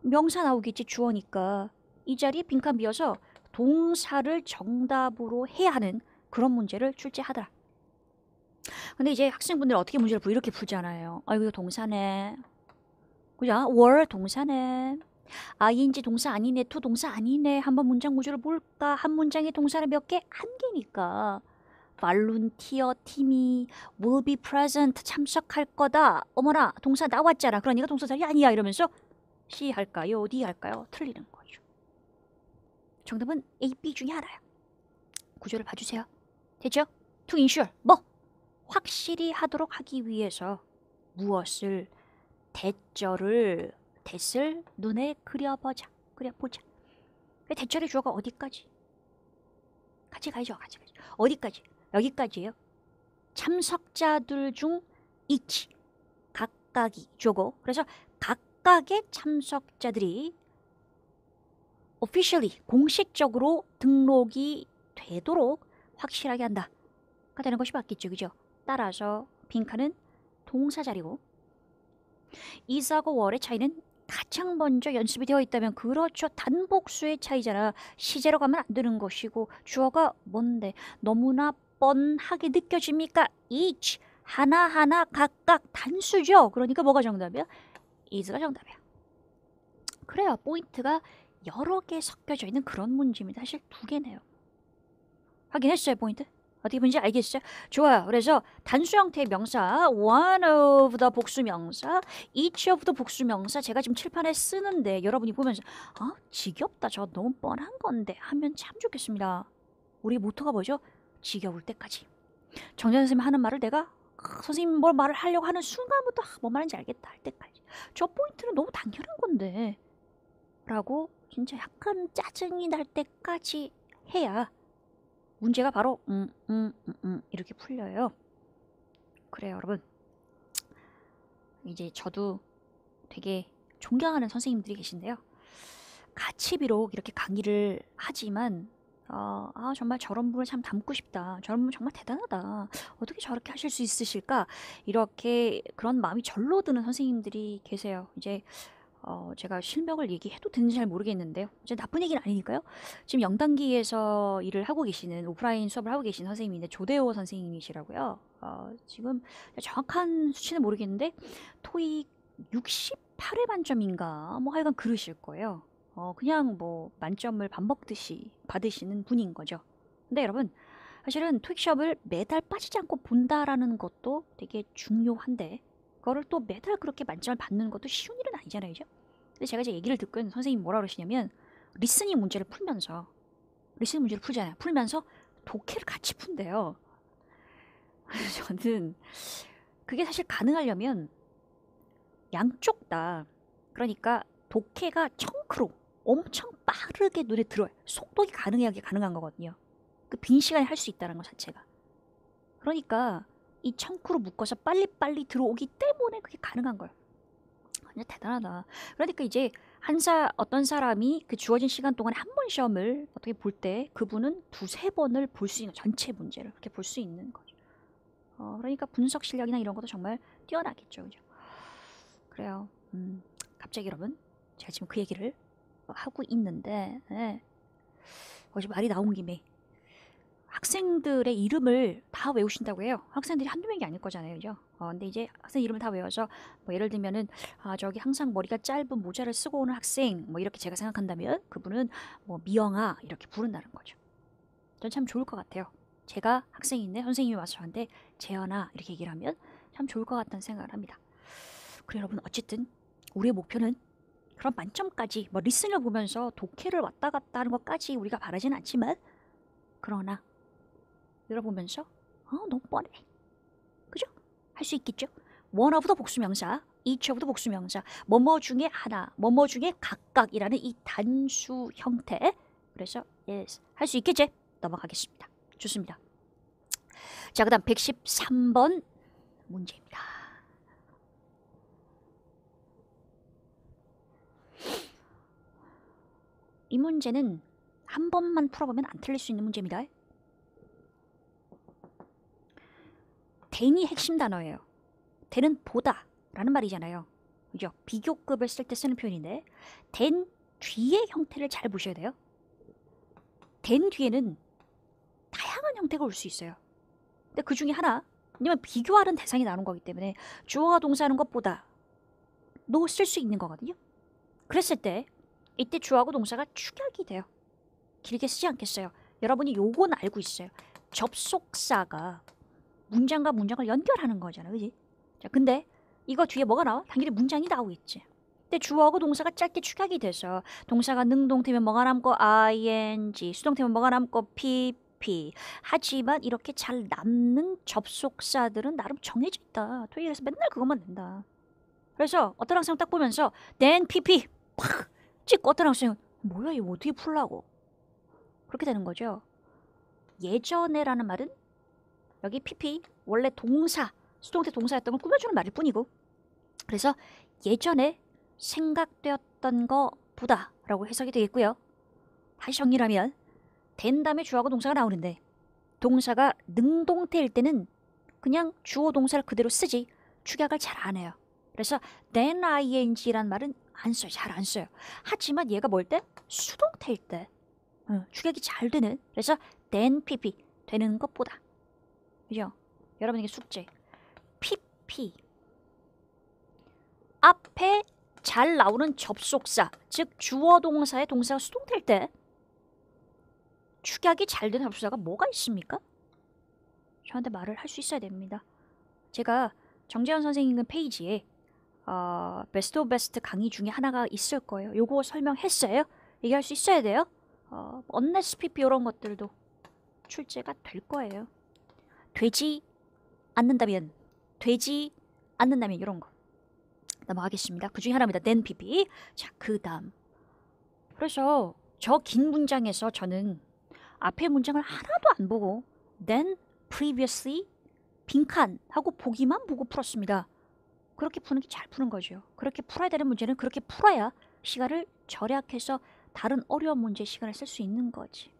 명사 나오겠지 주어니까 이 자리에 빈칸 비어서 동사를 정답으로 해야 하는 그런 문제를 출제하더라 근데 이제 학생분들 어떻게 문제를 이렇게 풀잖아요 아이고 이거 동사네 그죠? 월 동사네 아이인지 동사 아니네, 투 동사 아니네. 한번 문장 구조를 볼까? 한 문장에 동사를 몇 개? 한 개니까. 발룬티어 팀이 will be present 참석할 거다. 어머나, 동사 나왔잖아. 그러니까 동사 자리 아니야. 이러면서 C 할까요? D 할까요? 틀리는 거죠. 정답은 A, B 중에 하나야. 구조를 봐주세요. 됐죠? To ensure, 뭐? 확실히 하도록 하기 위해서 무엇을, 대절을 대을 눈에 그려보자. 그려보자. 그 대철의 주어가 어디까지? 같이 가죠. 같이 가죠. 어디까지? 여기까지예요. 참석자들 중 이치 각각이 주고 그래서 각각의 참석자들이 officially 공식적으로 등록이 되도록 확실하게 한다가 되는 것이 맞겠죠. 그죠? 따라서 빈칸은 동사 자리고 이사고 월의 차이는 가장 먼저 연습이 되어 있다면 그렇죠. 단복수의 차이잖아. 시제로 가면 안 되는 것이고 주어가 뭔데 너무나 뻔하게 느껴집니까? each 하나하나 각각 단수죠. 그러니까 뭐가 정답이야? is가 정답이야. 그래요. 포인트가 여러 개 섞여져 있는 그런 문제입니다. 사실 두 개네요. 확인했어요, 포인트? 어떻게 보는지 알겠죠? 좋아요. 그래서 단수 형태의 명사, one of the 복수명사, each of the 복수명사 제가 지금 칠판에 쓰는데 여러분이 보면서 아 지겹다 저 너무 뻔한 건데 하면 참 좋겠습니다. 우리 모토가 뭐죠? 지겨울 때까지. 정전 선생님 하는 말을 내가 아, 선생님 뭘 말을 하려고 하는 순간부터 아, 뭔 말인지 알겠다 할 때까지 저 포인트는 너무 당연한 건데 라고 진짜 약간 짜증이 날 때까지 해야 문제가 바로 음, 음, 음, 음 이렇게 풀려요. 그래요, 여러분. 이제 저도 되게 존경하는 선생님들이 계신데요. 같이 비록 이렇게 강의를 하지만 어, 아 정말 저런 분을 참 닮고 싶다. 저런 분 정말 대단하다. 어떻게 저렇게 하실 수 있으실까? 이렇게 그런 마음이 절로 드는 선생님들이 계세요. 이제 어, 제가 실명을 얘기해도 되는지 잘 모르겠는데요. 이제 나쁜 얘기는 아니니까요. 지금 영단기에서 일을 하고 계시는 오프라인 수업을 하고 계신 선생님인데 조대호 선생님이시라고요. 어, 지금 정확한 수치는 모르겠는데 토익 68회 만점인가 뭐 하여간 그러실 거예요. 어, 그냥 뭐 만점을 밥 먹듯이 받으시는 분인 거죠. 근데 여러분 사실은 토익 시업을 매달 빠지지 않고 본다라는 것도 되게 중요한데 그거를 또 매달 그렇게 만점을 받는 것도 쉬운 일은 아니잖아요, 그죠? 근데 제가 이제 얘기를 듣고 선생님이 뭐라 그러시냐면 리스닝 문제를 풀면서 리스닝 문제를 풀잖아요. 풀면서 독해를 같이 푼대요. 저는 그게 사실 가능하려면 양쪽 다 그러니까 독해가 청크로 엄청 빠르게 눈에 들어요. 속도가 가능하게 가능한 거거든요. 그 빈 시간에 할 수 있다는 것 자체가. 그러니까 이 창구로 묶어서 빨리빨리 들어오기 때문에 그게 가능한 걸. 완전 대단하다. 그러니까 이제 한사 어떤 사람이 그 주어진 시간 동안 한번 시험을 어떻게 볼 때 그분은 두세 번을 볼 수 있는 전체 문제를 그렇게 볼 수 있는 거죠. 어, 그러니까 분석 실력이나 이런 것도 정말 뛰어나겠죠. 그죠? 그래요. 음, 갑자기 여러분 제가 지금 그 얘기를 하고 있는데 네. 어제 말이 나온 김에 학생들의 이름을 다 외우신다고 해요. 학생들이 한두 명이 아닐 거잖아요. 그죠? 어, 근데 이제 학생 이름을 다 외워서 뭐 예를 들면은 아, 저기 항상 머리가 짧은 모자를 쓰고 오는 학생 뭐 이렇게 제가 생각한다면 그분은 뭐 미영아 이렇게 부른다는 거죠. 전 참 좋을 것 같아요. 제가 학생인데 선생님이 와서 저한테 재현아 이렇게 얘기를 하면 참 좋을 것 같다는 생각을 합니다. 그래 여러분 어쨌든 우리의 목표는 그런 만점까지 뭐 리슨을 보면서 독해를 왔다 갔다 하는 것까지 우리가 바라진 않지만 그러나 열어보면서아 어, 너무 뻔해. 그죠? 할 수 있겠죠? 원어부터 복수명사, 이처부터 복수명사, 뭐뭐 중에 하나, 뭐뭐 중에 각각이라는 이 단수 형태. 그래서 yes, 할 수 있겠지? 넘어가겠습니다. 좋습니다. 자, 그 다음 113번 문제입니다. 이 문제는 한 번만 풀어보면 안 틀릴 수 있는 문제입니다. 대인이 핵심 단어예요. 대는 보다 라는 말이잖아요. 그죠? 비교급을 쓸 때 쓰는 표현인데 된 뒤의 형태를 잘 보셔야 돼요. 된 뒤에는 다양한 형태가 올 수 있어요. 근데 그 중에 하나, 왜냐면 비교하는 대상이 나온 거기 때문에 주어가 동사하는 것보다 너쓸수 있는 거거든요. 그랬을 때 이때 주어하고 동사가 축약이 돼요. 길게 쓰지 않겠어요. 여러분이 요건 알고 있어요. 접속사가 문장과 문장을 연결하는 거잖아. 요 그지? 자, 근데 이거 뒤에 뭐가 나와? 당연히 문장이 나오겠지. 근데 주어하고 동사가 짧게 축약이 돼서 동사가 능동태면 뭐가 남고 ing, 수동태면 뭐가 남고 pp. 하지만 이렇게 잘 남는 접속사들은 나름 정해져 있다. 토익에서 맨날 그것만 낸다. 그래서 어떤 학생 딱 보면서 then pp 팍 찍고 어떤 학생은 뭐야 이거 어떻게 풀라고 그렇게 되는 거죠. 예전에라는 말은 여기 PP 원래 동사 수동태 동사였던 걸 꾸며주는 말일 뿐이고 그래서 예전에 생각되었던 거보다 라고 해석이 되겠고요. 다시 정리라면 된 다음에 주어하고 동사가 나오는데 동사가 능동태일 때는 그냥 주어 동사를 그대로 쓰지 축약을 잘 안 해요. 그래서 then ing란 말은 안 써요. 잘 안 써요. 하지만 얘가 뭘 때? 수동태일 때. 응, 축약이 잘 되는. 그래서 then pp 되는 것보다 그죠? 여러분에게 숙제. PP. 앞에 잘 나오는 접속사, 즉 주어 동사의 동사가 수동될 때 축약이 잘 되는 접속사가 뭐가 있습니까? 저한테 말을 할 수 있어야 됩니다. 제가 정재현 선생님 그 페이지에 어, 베스트 오 베스트 강의 중에 하나가 있을 거예요. 요거 설명했어요. 얘기할 수 있어야 돼요. 어, 언네스 PP 이런 것들도 출제가 될 거예요. 되지 않는다면 되지 않는다면 이런 거 넘어가겠습니다. 그 중에 하나입니다. 낸 PP. 자, 그 다음. 그래서 저 긴 문장에서 저는 앞에 문장을 하나도 안 보고 then previously 빈칸 하고 보기만 보고 풀었습니다. 그렇게 푸는 게 잘 푸는 거죠. 그렇게 풀어야 되는 문제는 그렇게 풀어야 시간을 절약해서 다른 어려운 문제 시간을 쓸 수 있는 거지.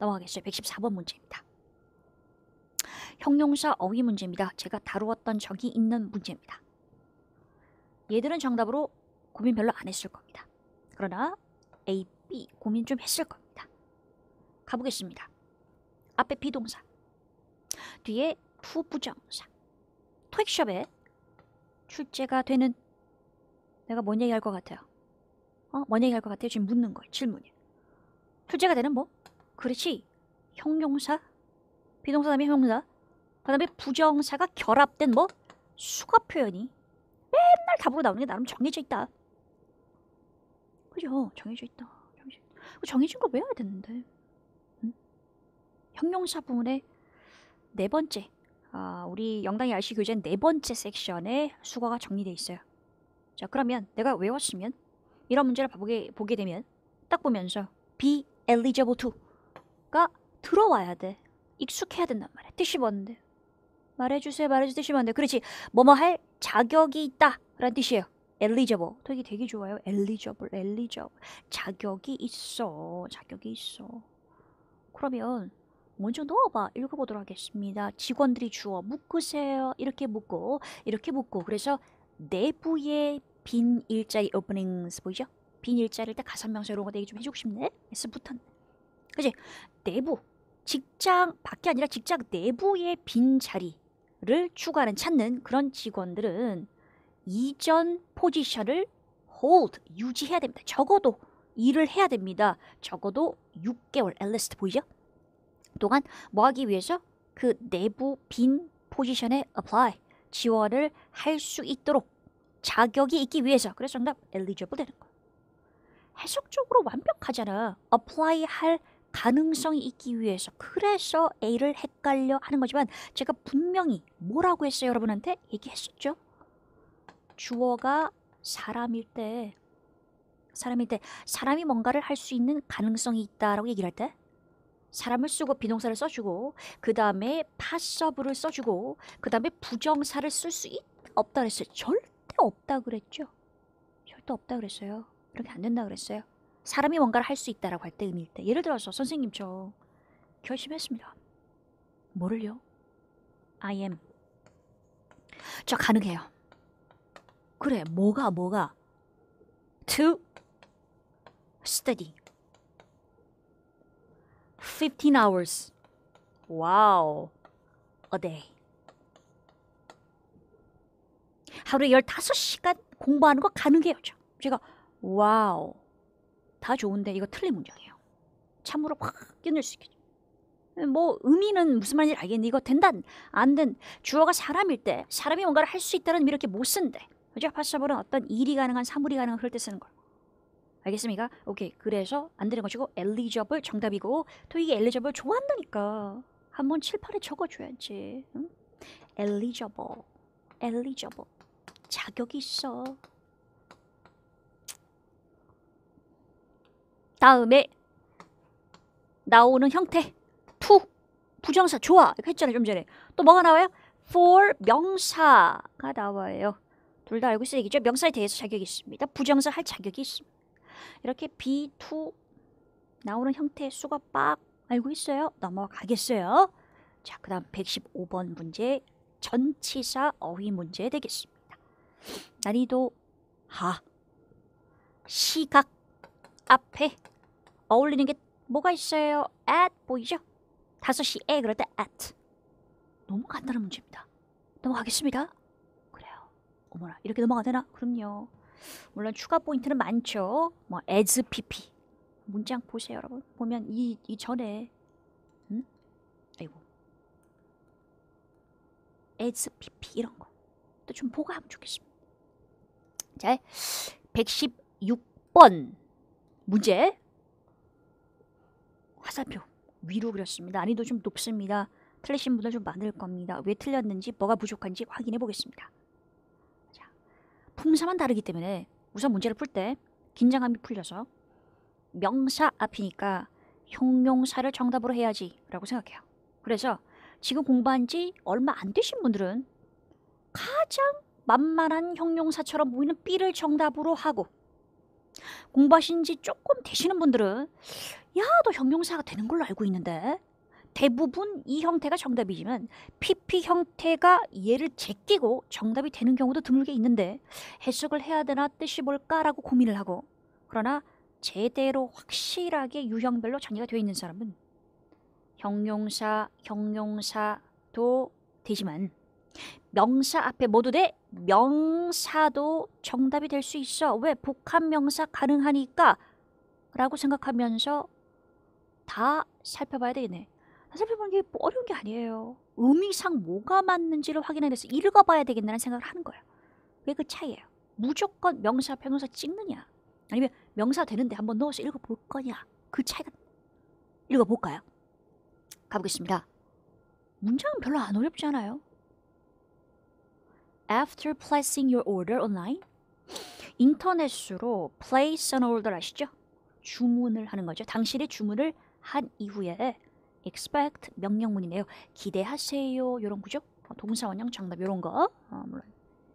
넘어가겠어요. 114번 문제입니다. 형용사 어휘 문제입니다. 제가 다루었던 적이 있는 문제입니다. 얘들은 정답으로 고민 별로 안 했을 겁니다. 그러나 A, B 고민 좀 했을 겁니다. 가보겠습니다. 앞에 비동사, 뒤에 투 부정사, 토익숍에 출제가 되는 내가 뭔 얘기할 것 같아요? 어? 뭔 얘기할 것 같아요? 지금 묻는 거예요. 질문이. 출제가 되는 뭐? 그렇지. 형용사, 비동사 다음에 형용사, 그 다음에 부정사가 결합된 뭐 수거 표현이 맨날 답으로 나오는 게 나름 정해져 있다. 그죠? 정해져 있다. 정해져, 그 정해진 걸 외워야 되는데. 응? 형용사 부분의네 번째, 아, 우리 영당의 알씨 교재네 번째 섹션에 수거가 정리되어 있어요. 자, 그러면 내가 외웠으면 이런 문제를 보게, 보게 되면 딱 보면서 be eligible to가 들어와야 돼. 익숙해야 된단 말이야. 뜻이 뭔데? 말해주세요, 말해주시면 안 돼요. 그렇지. 뭐뭐 할 자격이 있다. 라는 뜻이에요. eligible. 되게 되게 좋아요. eligible, eligible. 자격이 있어. 자격이 있어. 그러면 먼저 넣어봐. 읽어보도록 하겠습니다. 직원들이 주어 묶으세요. 이렇게 묶고, 이렇게 묶고. 그래서 내부의 빈 일자리 openings 보이죠? 빈 일자리를 딱 다섯 명서 이런 거 되게 좀 해주고 싶네. S부터. 그지? 내부. 직장 밖에 아니라 직장 내부의 빈 자리. 를 추가하는 찾는 그런 직원들은 이전 포지션을 hold 유지해야 됩니다. 적어도 일을 해야 됩니다. 적어도 6개월 a 리스트 보이죠? 동안 뭐 하기 위해서 그 내부 빈 포지션에 apply 지원을 할 수 있도록 자격이 있기 위해서 그래서 정답 eligible 되는 거. 해석적으로 완벽하잖아. apply 할 가능성이 있기 위해서 그래서 A를 헷갈려 하는 거지만 제가 분명히 뭐라고 했어요 여러분한테 얘기했었죠 주어가 사람일 때 사람일 때 사람이 뭔가를 할 수 있는 가능성이 있다라고 얘기를 할 때 사람을 쓰고 비동사를 써주고 그 다음에 파서브를 써주고 그 다음에 부정사를 쓸 수 없다 그랬어요 절대 없다 그랬죠 절대 없다 그랬어요 그렇게안 된다 그랬어요 사람이 뭔가를 할 수 있다라고 할 때 의미일 때 예를 들어서 선생님 저 결심했습니다. 뭐를요? I am. 저 가능해요. 그래 뭐가 뭐가 to study 15 hours. 와우. a day. 하루에 15시간 공부하는 거 가능해요. 제가 와우. 다 좋은데 이거 틀린 문장이에요. 참으로 확 끊을 수 있겠죠. 뭐 의미는 무슨 말인지 알겠는데 이거 된단 안된 주어가 사람일 때 사람이 뭔가를 할 수 있다는 의미 이렇게 못 쓴대. 그죠? 파서블은 어떤 일이 가능한 사물이 가능한 그럴 때 쓰는 걸. 알겠습니까? 오케이. 그래서 안 되는 것이고 엘리저블 정답이고 또 이게 e l i g 좋아한다니까. 한번 칠팔에 적어줘야지. 응? eligible, 자격이 있어. 다음에 나오는 형태 to 부정사 좋아 했잖아요 좀 전에 또 뭐가 나와요? for 명사가 나와요 둘 다 알고 있을 얘기죠 명사에 대해서 자격이 있습니다 부정사 할 자격이 있습니다 이렇게 be to 나오는 형태 수가 빡 알고 있어요 넘어가겠어요 자그 다음 115번 문제 전치사 어휘 문제 되겠습니다 난이도 하 시각 앞에 어울리는 게 뭐가 있어요? at 보이죠? 5시에 그럴 때 at 너무 간단한 문제입니다. 넘어가겠습니다. 그래요. 어머나 이렇게 넘어가 되나? 그럼요. 물론 추가 포인트는 많죠. 뭐 as pp 문장 보세요 여러분. 보면 이, 이 전에 응? 아이고 as pp 이런 거 또 좀 보고 하면 좋겠습니다. 자 116번 문제 화살표 위로 그렸습니다. 난이도 좀 높습니다. 틀리신 분들 좀 많을 겁니다. 왜 틀렸는지 뭐가 부족한지 확인해 보겠습니다. 자, 품사만 다르기 때문에 우선 문제를 풀 때 긴장감이 풀려서 명사 앞이니까 형용사를 정답으로 해야지 라고 생각해요. 그래서 지금 공부한 지 얼마 안 되신 분들은 가장 만만한 형용사처럼 보이는 B를 정답으로 하고 공부하신 지 조금 되시는 분들은 야, 너 형용사가 되는 걸로 알고 있는데 대부분 이 형태가 정답이지만 PP 형태가 얘를 제끼고 정답이 되는 경우도 드물게 있는데 해석을 해야 되나 뜻이 뭘까라고 고민을 하고 그러나 제대로 확실하게 유형별로 정리가 되어 있는 사람은 형용사, 형용사도 되지만 명사 앞에 모두 돼 명사도 정답이 될 수 있어. 왜 복합 명사 가능하니까 라고 생각하면서 다 살펴봐야 되겠네. 아, 살펴보는 게 뭐 어려운 게 아니에요. 의미상 뭐가 맞는지를 확인해서 읽어봐야 되겠다는 생각을 하는 거예요. 왜 그 차이예요? 무조건 명사, 변호사 찍느냐? 아니면 명사 되는데 한번 넣어서 읽어볼 거냐? 그 차이가 읽어볼까요? 가보겠습니다. 문장은 별로 안 어렵지 않아요. after placing your order online? 인터넷으로 place an order 아시죠? 주문을 하는 거죠. 당신의 주문을 한 이후에 expect 명령문이네요. 기대하세요. 이런 구죠 어, 동사 원형 정답 이런 거. 어, 물론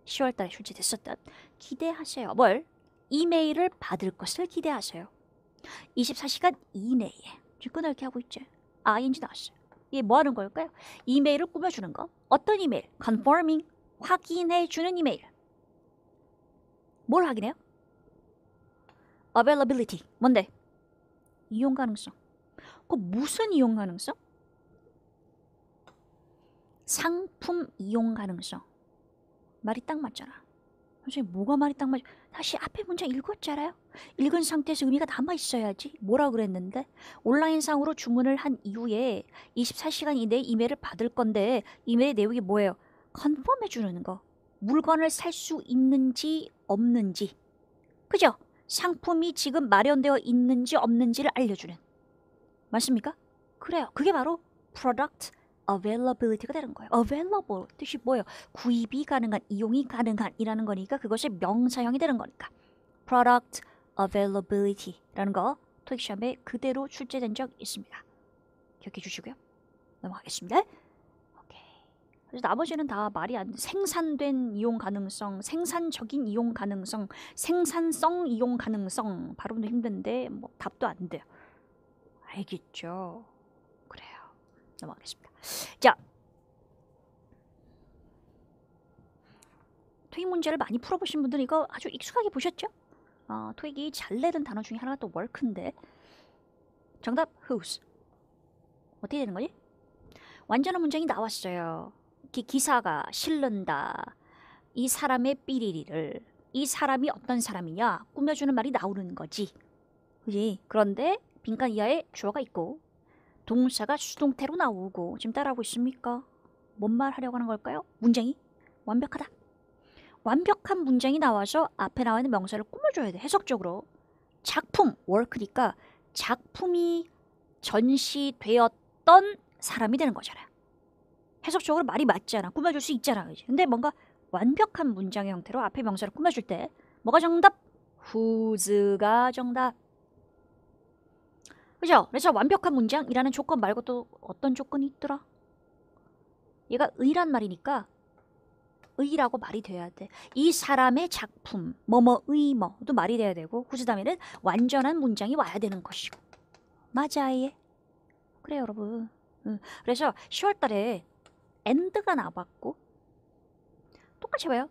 10월 달에 출제됐었던 기대하세요. 뭘? 이메일을 받을 것을 기대하세요. 24시간 이내에 지금 끊을게 하고 있지. i 인지 나왔어요. 이게 뭐 하는 걸까요? 이메일을 꾸며주는 거. 어떤 이메일? confirming 확인해 주는 이메일. 뭘 확인해요? availability. 뭔데? 이용 가능성. 그 무슨 이용 가능성? 상품 이용 가능성. 말이 딱 맞잖아. 선생님 뭐가 말이 딱 맞아? 다시 앞에 문장 읽었잖아요. 읽은 상태에서 의미가 남아 있어야지. 뭐라 그랬는데 온라인상으로 주문을 한 이후에 24시간 이내에 이메일을 받을 건데 이메일 내용이 뭐예요? 컨펌해 주는 거. 물건을 살 수 있는지 없는지. 그죠? 상품이 지금 마련되어 있는지 없는지를 알려주는. 맞습니까? 그래요. 그게 바로 product availability가 되는 거예요. available 뜻이 뭐예요? 구입이 가능한, 이용이 가능한이라는 거니까 그것이 명사형이 되는 거니까. product availability라는 거 토익 시험에 그대로 출제된 적 있습니다. 기억해 주시고요. 넘어가겠습니다. 그래서 나머지는 다 말이 안 생산된 이용 가능성, 생산적인 이용 가능성, 생산성 이용 가능성 발음도 힘든데 뭐 답도 안 돼요. 알겠죠? 그래요. 넘어가겠습니다. 자, 토익 문제를 많이 풀어보신 분들 이거 아주 익숙하게 보셨죠? 어, 토익이 잘 내는 단어 중에 하나가 또 월크인데 정답 whose 어떻게 되는 거지? 완전한 문장이 나왔어요. 기사가 실른다. 이 사람의 삐리리를 이 사람이 어떤 사람이냐 꾸며주는 말이 나오는 거지. 그지? 그런데 빈칸 이하에 주어가 있고 동사가 수동태로 나오고 지금 따라하고 있습니까? 뭔 말 하려고 하는 걸까요? 문장이 완벽하다. 완벽한 문장이 나와서 앞에 나와 있는 명사를 꾸며줘야 돼. 해석적으로 작품 월크니까 작품이 전시되었던 사람이 되는 거잖아요. 해석적으로 말이 맞잖아. 꾸며줄 수 있잖아. 그치? 근데 뭔가 완벽한 문장의 형태로 앞에 명사를 꾸며줄 때 뭐가 정답? whose가 정답. 그죠? 그래서 완벽한 문장이라는 조건 말고 또 어떤 조건이 있더라? 얘가 의란 말이니까 의라고 말이 돼야 돼. 이 사람의 작품, 뭐뭐의 뭐도 말이 돼야 되고 후즈 다음에는 완전한 문장이 와야 되는 것이고. 맞아요. 그래 여러분. 응. 그래서 10월달에 엔드가 나왔고 똑같이 봐요.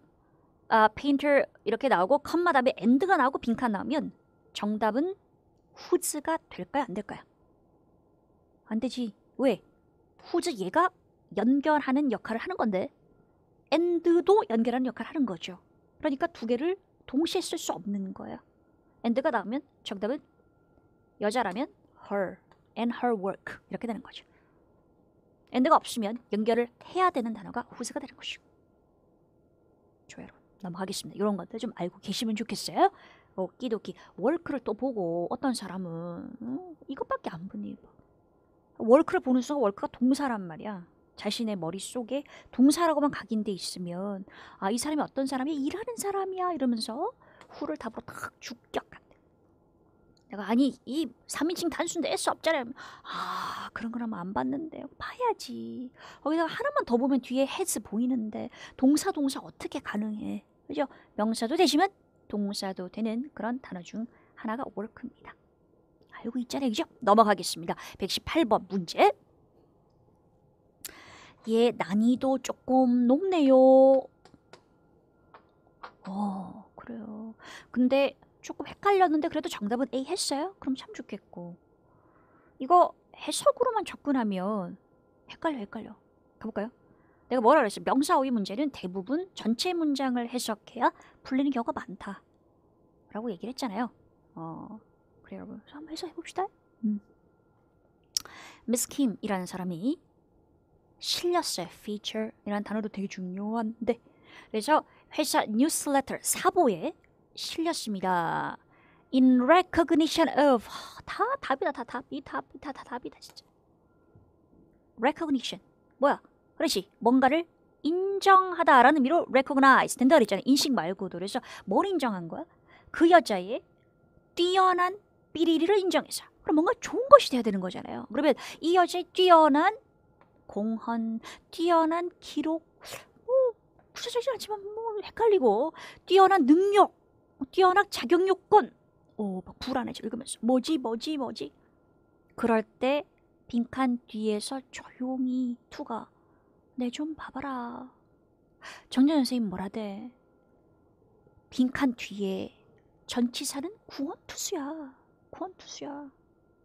아, painter 이렇게 나오고 컴마 다음에 엔드가 나오고 빈칸 나오면 정답은 후즈가 될까요? 안 될까요? 안 되지. 왜? 후즈 얘가 연결하는 역할을 하는 건데 엔드도 연결하는 역할을 하는 거죠. 그러니까 두 개를 동시에 쓸 수 없는 거예요. 엔드가 나오면 정답은 여자라면 her and her work 이렇게 되는 거죠. 엔드가 없으면 연결을 해야 되는 단어가 후세가 되는 것이고 조회로 넘어가겠습니다. 이런 것들 좀 알고 계시면 좋겠어요. 오끼도끼 월크를 또 보고 어떤 사람은 음, 이것밖에 안 보니 월크를 보는 순간 월크가 동사란 말이야. 자신의 머릿속에 동사라고만 각인돼 있으면 아 이 사람이 어떤 사람이 일하는 사람이야 이러면서 후를 답으로 탁죽격한 내가 아니 이 3인칭 단순데 S 없잖아요. 아 그런 거라면 안 봤는데 봐야지. 거기다가 하나만 더 보면 뒤에 h 헤 s 보이는데 동사 동사 어떻게 가능해? 그죠? 명사도 되시면 동사도 되는 그런 단어 중 하나가 워크입니다. 알고 있잖아요. 그죠? 넘어가겠습니다. 118번 문제. 예, 난이도 조금 높네요. 어, 그래요. 근데 조금 헷갈렸는데 그래도 정답은 A 했어요? 그럼 참 좋겠고 이거 해석으로만 접근하면 헷갈려 헷갈려 가볼까요? 내가 뭐라 그랬어? 명사어휘 문제는 대부분 전체 문장을 해석해야 풀리는 경우가 많다 라고 얘기를 했잖아요 어 그래 여러분 한번 해석해봅시다 음. 미스 킴이라는 사람이 실렸어요 feature이라는 단어도 되게 중요한데 그래서 회사 뉴스레터 사보에 실렸습니다. In recognition of 다 답이다 다 답이 답이 다, 다 답이다 진짜. Recognition 뭐야? 그렇지 뭔가를 인정하다라는 의미로 recognize 된다 그랬잖아 인식 말고도 그래서 뭘 인정한 거야? 그 여자의 뛰어난 삐리리를 인정해서 그럼 뭔가 좋은 것이 돼야 되는 거잖아요. 그러면 이 여자의 뛰어난 공헌, 뛰어난 기록, 뭐 구체적이지 않지만 뭐 헷갈리고 뛰어난 능력 어, 뛰어난 자격 요건 오, 어, 막 불안해져 읽으면서 뭐지 뭐지 뭐지 그럴 때 빈칸 뒤에서 조용히 투가 내좀 네, 봐봐라 정전 선생님 뭐라대 빈칸 뒤에 전치사는 구원투수야 구원투수야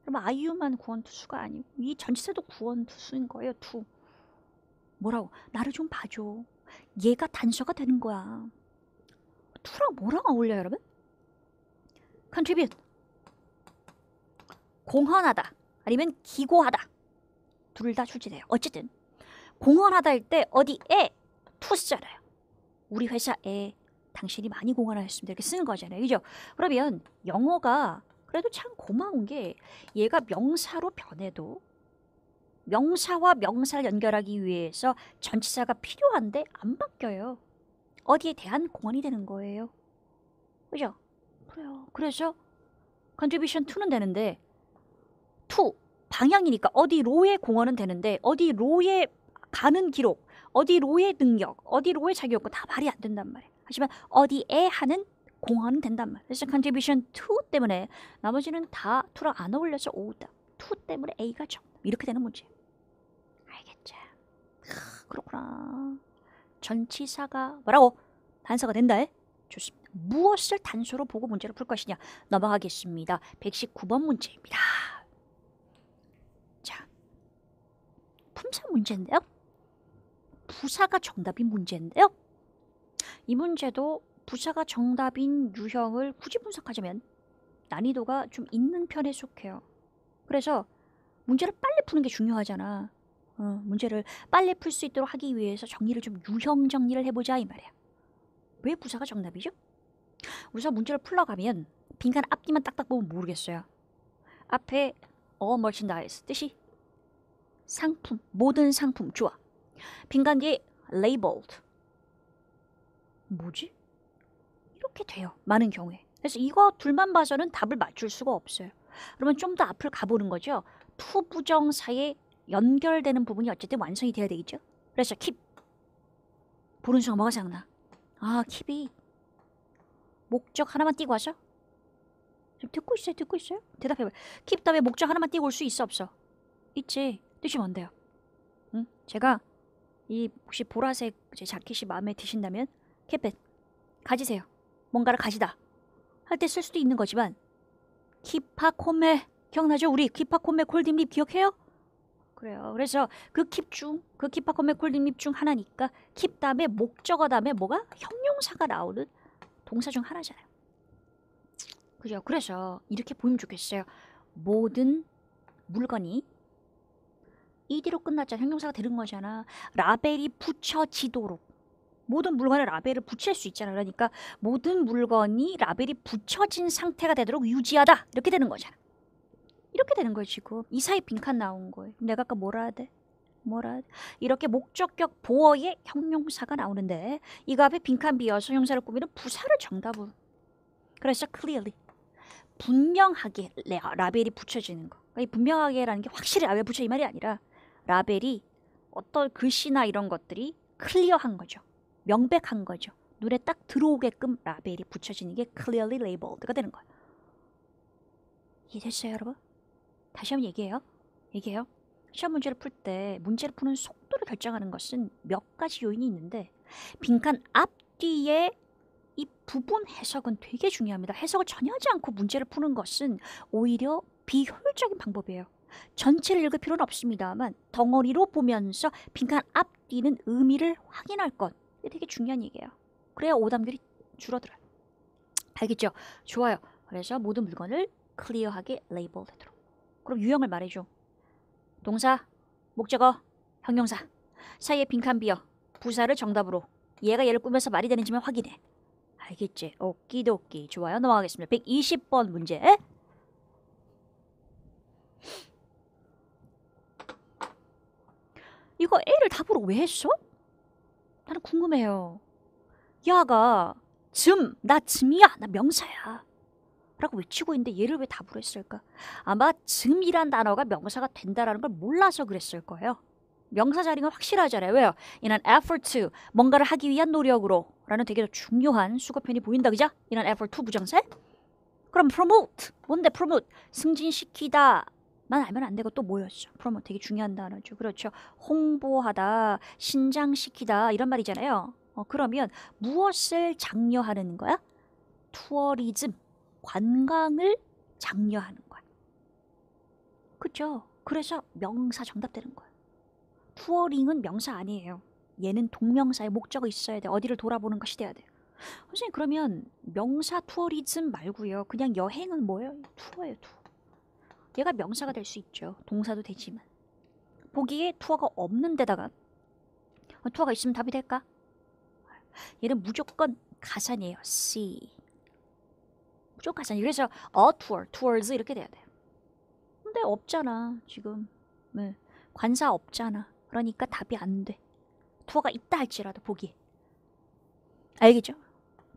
그럼 아이유만 구원투수가 아니고 이 전치사도 구원투수인 거예요 투 뭐라고 나를 좀 봐줘 얘가 단서가 되는 거야 투랑 뭐랑 어울려 여러분? 컨트리뷰트 공헌하다 아니면 기고하다 둘 다 출제돼요 어쨌든 공헌하다 할 때 어디에 투 쓰잖아요 우리 회사에 당신이 많이 공헌하였습니다 이렇게 쓰는 거잖아요 그죠? 그러면 영어가 그래도 참 고마운 게 얘가 명사로 변해도 명사와 명사를 연결하기 위해서 전치사가 필요한데 안 바뀌어요 어디에 대한 공헌이 되는 거예요. 그죠? 그래요. 그래서 컨트리뷰션 2는 되는데 2 방향이니까 어디 로의 공헌은 되는데 어디 로의 가는 기록, 어디 로의 능력, 어디 로의 자격권 다 말이 안 된단 말이에요. 하지만 어디에 하는 공헌은 된단 말이에요. 그래서 컨트리뷰션 2 때문에 나머지는 다 2랑 안 어울려서 오답. 2 때문에 A가 정 이렇게 되는 문제 알겠죠? 그렇구나. 전치사가 뭐라고? 단서가 된다. 좋습니다. 무엇을 단서로 보고 문제를 풀 것이냐 넘어가겠습니다. 119번 문제입니다. 자, 품사 문제인데요. 부사가 정답인 문제인데요. 이 문제도 부사가 정답인 유형을 굳이 분석하자면 난이도가 좀 있는 편에 속해요. 그래서 문제를 빨리 푸는 게 중요하잖아. 어, 문제를 빨리 풀 수 있도록 하기 위해서 정리를 좀 유형 정리를 해보자 이 말이야. 왜 부사가 정답이죠? 우선 문제를 풀러가면 빈칸 앞뒤만 딱딱 보면 모르겠어요. 앞에 어 l l merchandise 뜻이 상품, 모든 상품 좋아. 빈칸 뒤에 labeled 뭐지? 이렇게 돼요. 많은 경우에. 그래서 이거 둘만 봐서는 답을 맞출 수가 없어요. 그러면 좀 더 앞을 가보는 거죠. 투부정사의 연결되는 부분이 어쨌든 완성이 돼야 되겠죠? 그래서 킵! 보는 순간 뭐가 생각나? 아 킵이 목적 하나만 띄고 와서? 지금 듣고 있어요? 듣고 있어요? 대답해봐요. 킵 다음에 목적 하나만 띄고 올 수 있어 없어? 있지. 뜻이 뭔데요 응? 제가 이 혹시 보라색 제 자켓이 마음에 드신다면 캡펫 가지세요. 뭔가를 가지다. 할 때 쓸 수도 있는 거지만 키파콤의 기억나죠? 우리 키파콤의콜딤립 기억해요? 그래요. 그래서 그 킵중, 그 킵하고 맥콜림 입중 하나니까 킵 다음에 목적어 다음에 뭐가 형용사가 나오는 동사 중 하나잖아요. 그죠? 그래서 이렇게 보면 좋겠어요. 모든 물건이 이디로 끝났잖아. 형용사가 되는 거잖아. 라벨이 붙여지도록 모든 물건에 라벨을 붙일 수 있잖아. 그러니까 모든 물건이 라벨이 붙여진 상태가 되도록 유지하다. 이렇게 되는 거잖아. 이렇게 되는 거예요 지금 이 사이 빈칸 나온 거예요 내가 아까 뭐라 해야 돼? 뭐라 하대? 이렇게 목적격 보어의 형용사가 나오는데 이거 앞에 빈칸 비어서 형사를 꾸미는 부사를 정답으로 그래서 clearly 분명하게 아, 라벨이 붙여지는 거. 그러니까 분명하게라는 게 확실히 라벨 붙여 이 말이 아니라 라벨이 어떤 글씨나 이런 것들이 클리어한 거죠. 명백한 거죠. 눈에 딱 들어오게끔 라벨이 붙여지는 게 clearly labeled가 되는 거예요. 이해됐어요, 여러분? 다시 한번 얘기해요. 얘기해요. 시험 문제를 풀 때 문제를 푸는 속도를 결정하는 것은 몇 가지 요인이 있는데 빈칸 앞뒤에 이 부분 해석은 되게 중요합니다. 해석을 전혀 하지 않고 문제를 푸는 것은 오히려 비효율적인 방법이에요. 전체를 읽을 필요는 없습니다만 덩어리로 보면서 빈칸 앞뒤는 의미를 확인할 것 이게 되게 중요한 얘기예요. 그래야 오답률이 줄어들어요. 알겠죠? 좋아요. 그래서 모든 물건을 클리어하게 레이블하도록. 그럼 유형을 말해줘. 동사, 목적어, 형용사. 사이에 빈칸 비어. 부사를 정답으로. 얘가 얘를 꾸며서 말이 되는지만 확인해. 알겠지? 오끼도끼. 좋아요. 넘어가겠습니다. 120번 문제. 이거 A를 답으로 왜 했어? 나는 궁금해요. 야가 즘, 나 즘이야. 나 명사야. 라고 외치고 있는데 얘를 왜 답으로 했을까? 아마 즈이란 단어가 명사가 된다라는 걸 몰라서 그랬을 거예요. 명사 자리가 확실하잖아요. 왜요? 이는 effort, 뭔가를 하기 위한 노력으로 라는 되게 중요한 수거편이 보인다. 그죠? 이는 effort to 부정세? 그럼 promote, 뭔데 promote? 승진시키다. 만 알면 안 되고 또 뭐였죠? 프로모 m 되게 중요한 단어죠. 그렇죠. 홍보하다, 신장시키다 이런 말이잖아요. 어, 그러면 무엇을 장려하는 거야? 투어리즘 관광을 장려하는 거야. 그죠? 그래서 명사 정답되는 거야. 투어링은 명사 아니에요. 얘는 동명사의 목적이 있어야 돼. 어디를 돌아보는 것이 돼야 돼. 선생님 그러면 명사 투어리즘 말고요. 그냥 여행은 뭐예요? 투어예요, 투어. 얘가 명사가 될 수 있죠. 동사도 되지만. 보기에 투어가 없는 데다가 투어가 있으면 답이 될까? 얘는 무조건 가산이에요. C. 부족하잖아. 그래서 a 어, tour, t o w r s 이렇게 돼야 돼요. 근데 없잖아 지금. 네. 관사 없잖아. 그러니까 답이 안 돼. 투어가 있다 할지라도 보기. 알겠죠?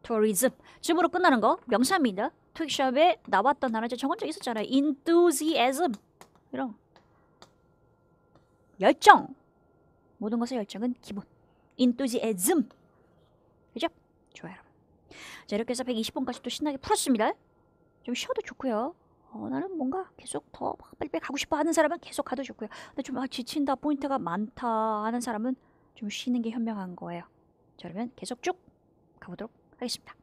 tourism. 즘으로 끝나는 거 명사입니다. 트윅샵에 나왔던 단어제 저번 적 있었잖아요. enthusiasm. 이런 열정. 모든 것의 열정은 기본. enthusiasm. 그죠? 좋아요. 자 이렇게 해서 120번까지 또 신나게 풀었습니다. 좀 쉬어도 좋고요. 어, 나는 뭔가 계속 더 빨리빨리 가고 싶어 하는 사람은 계속 가도 좋고요. 근데 좀 아, 지친다 포인트가 많다 하는 사람은 좀 쉬는 게 현명한 거예요. 자 그러면 계속 쭉 가보도록 하겠습니다.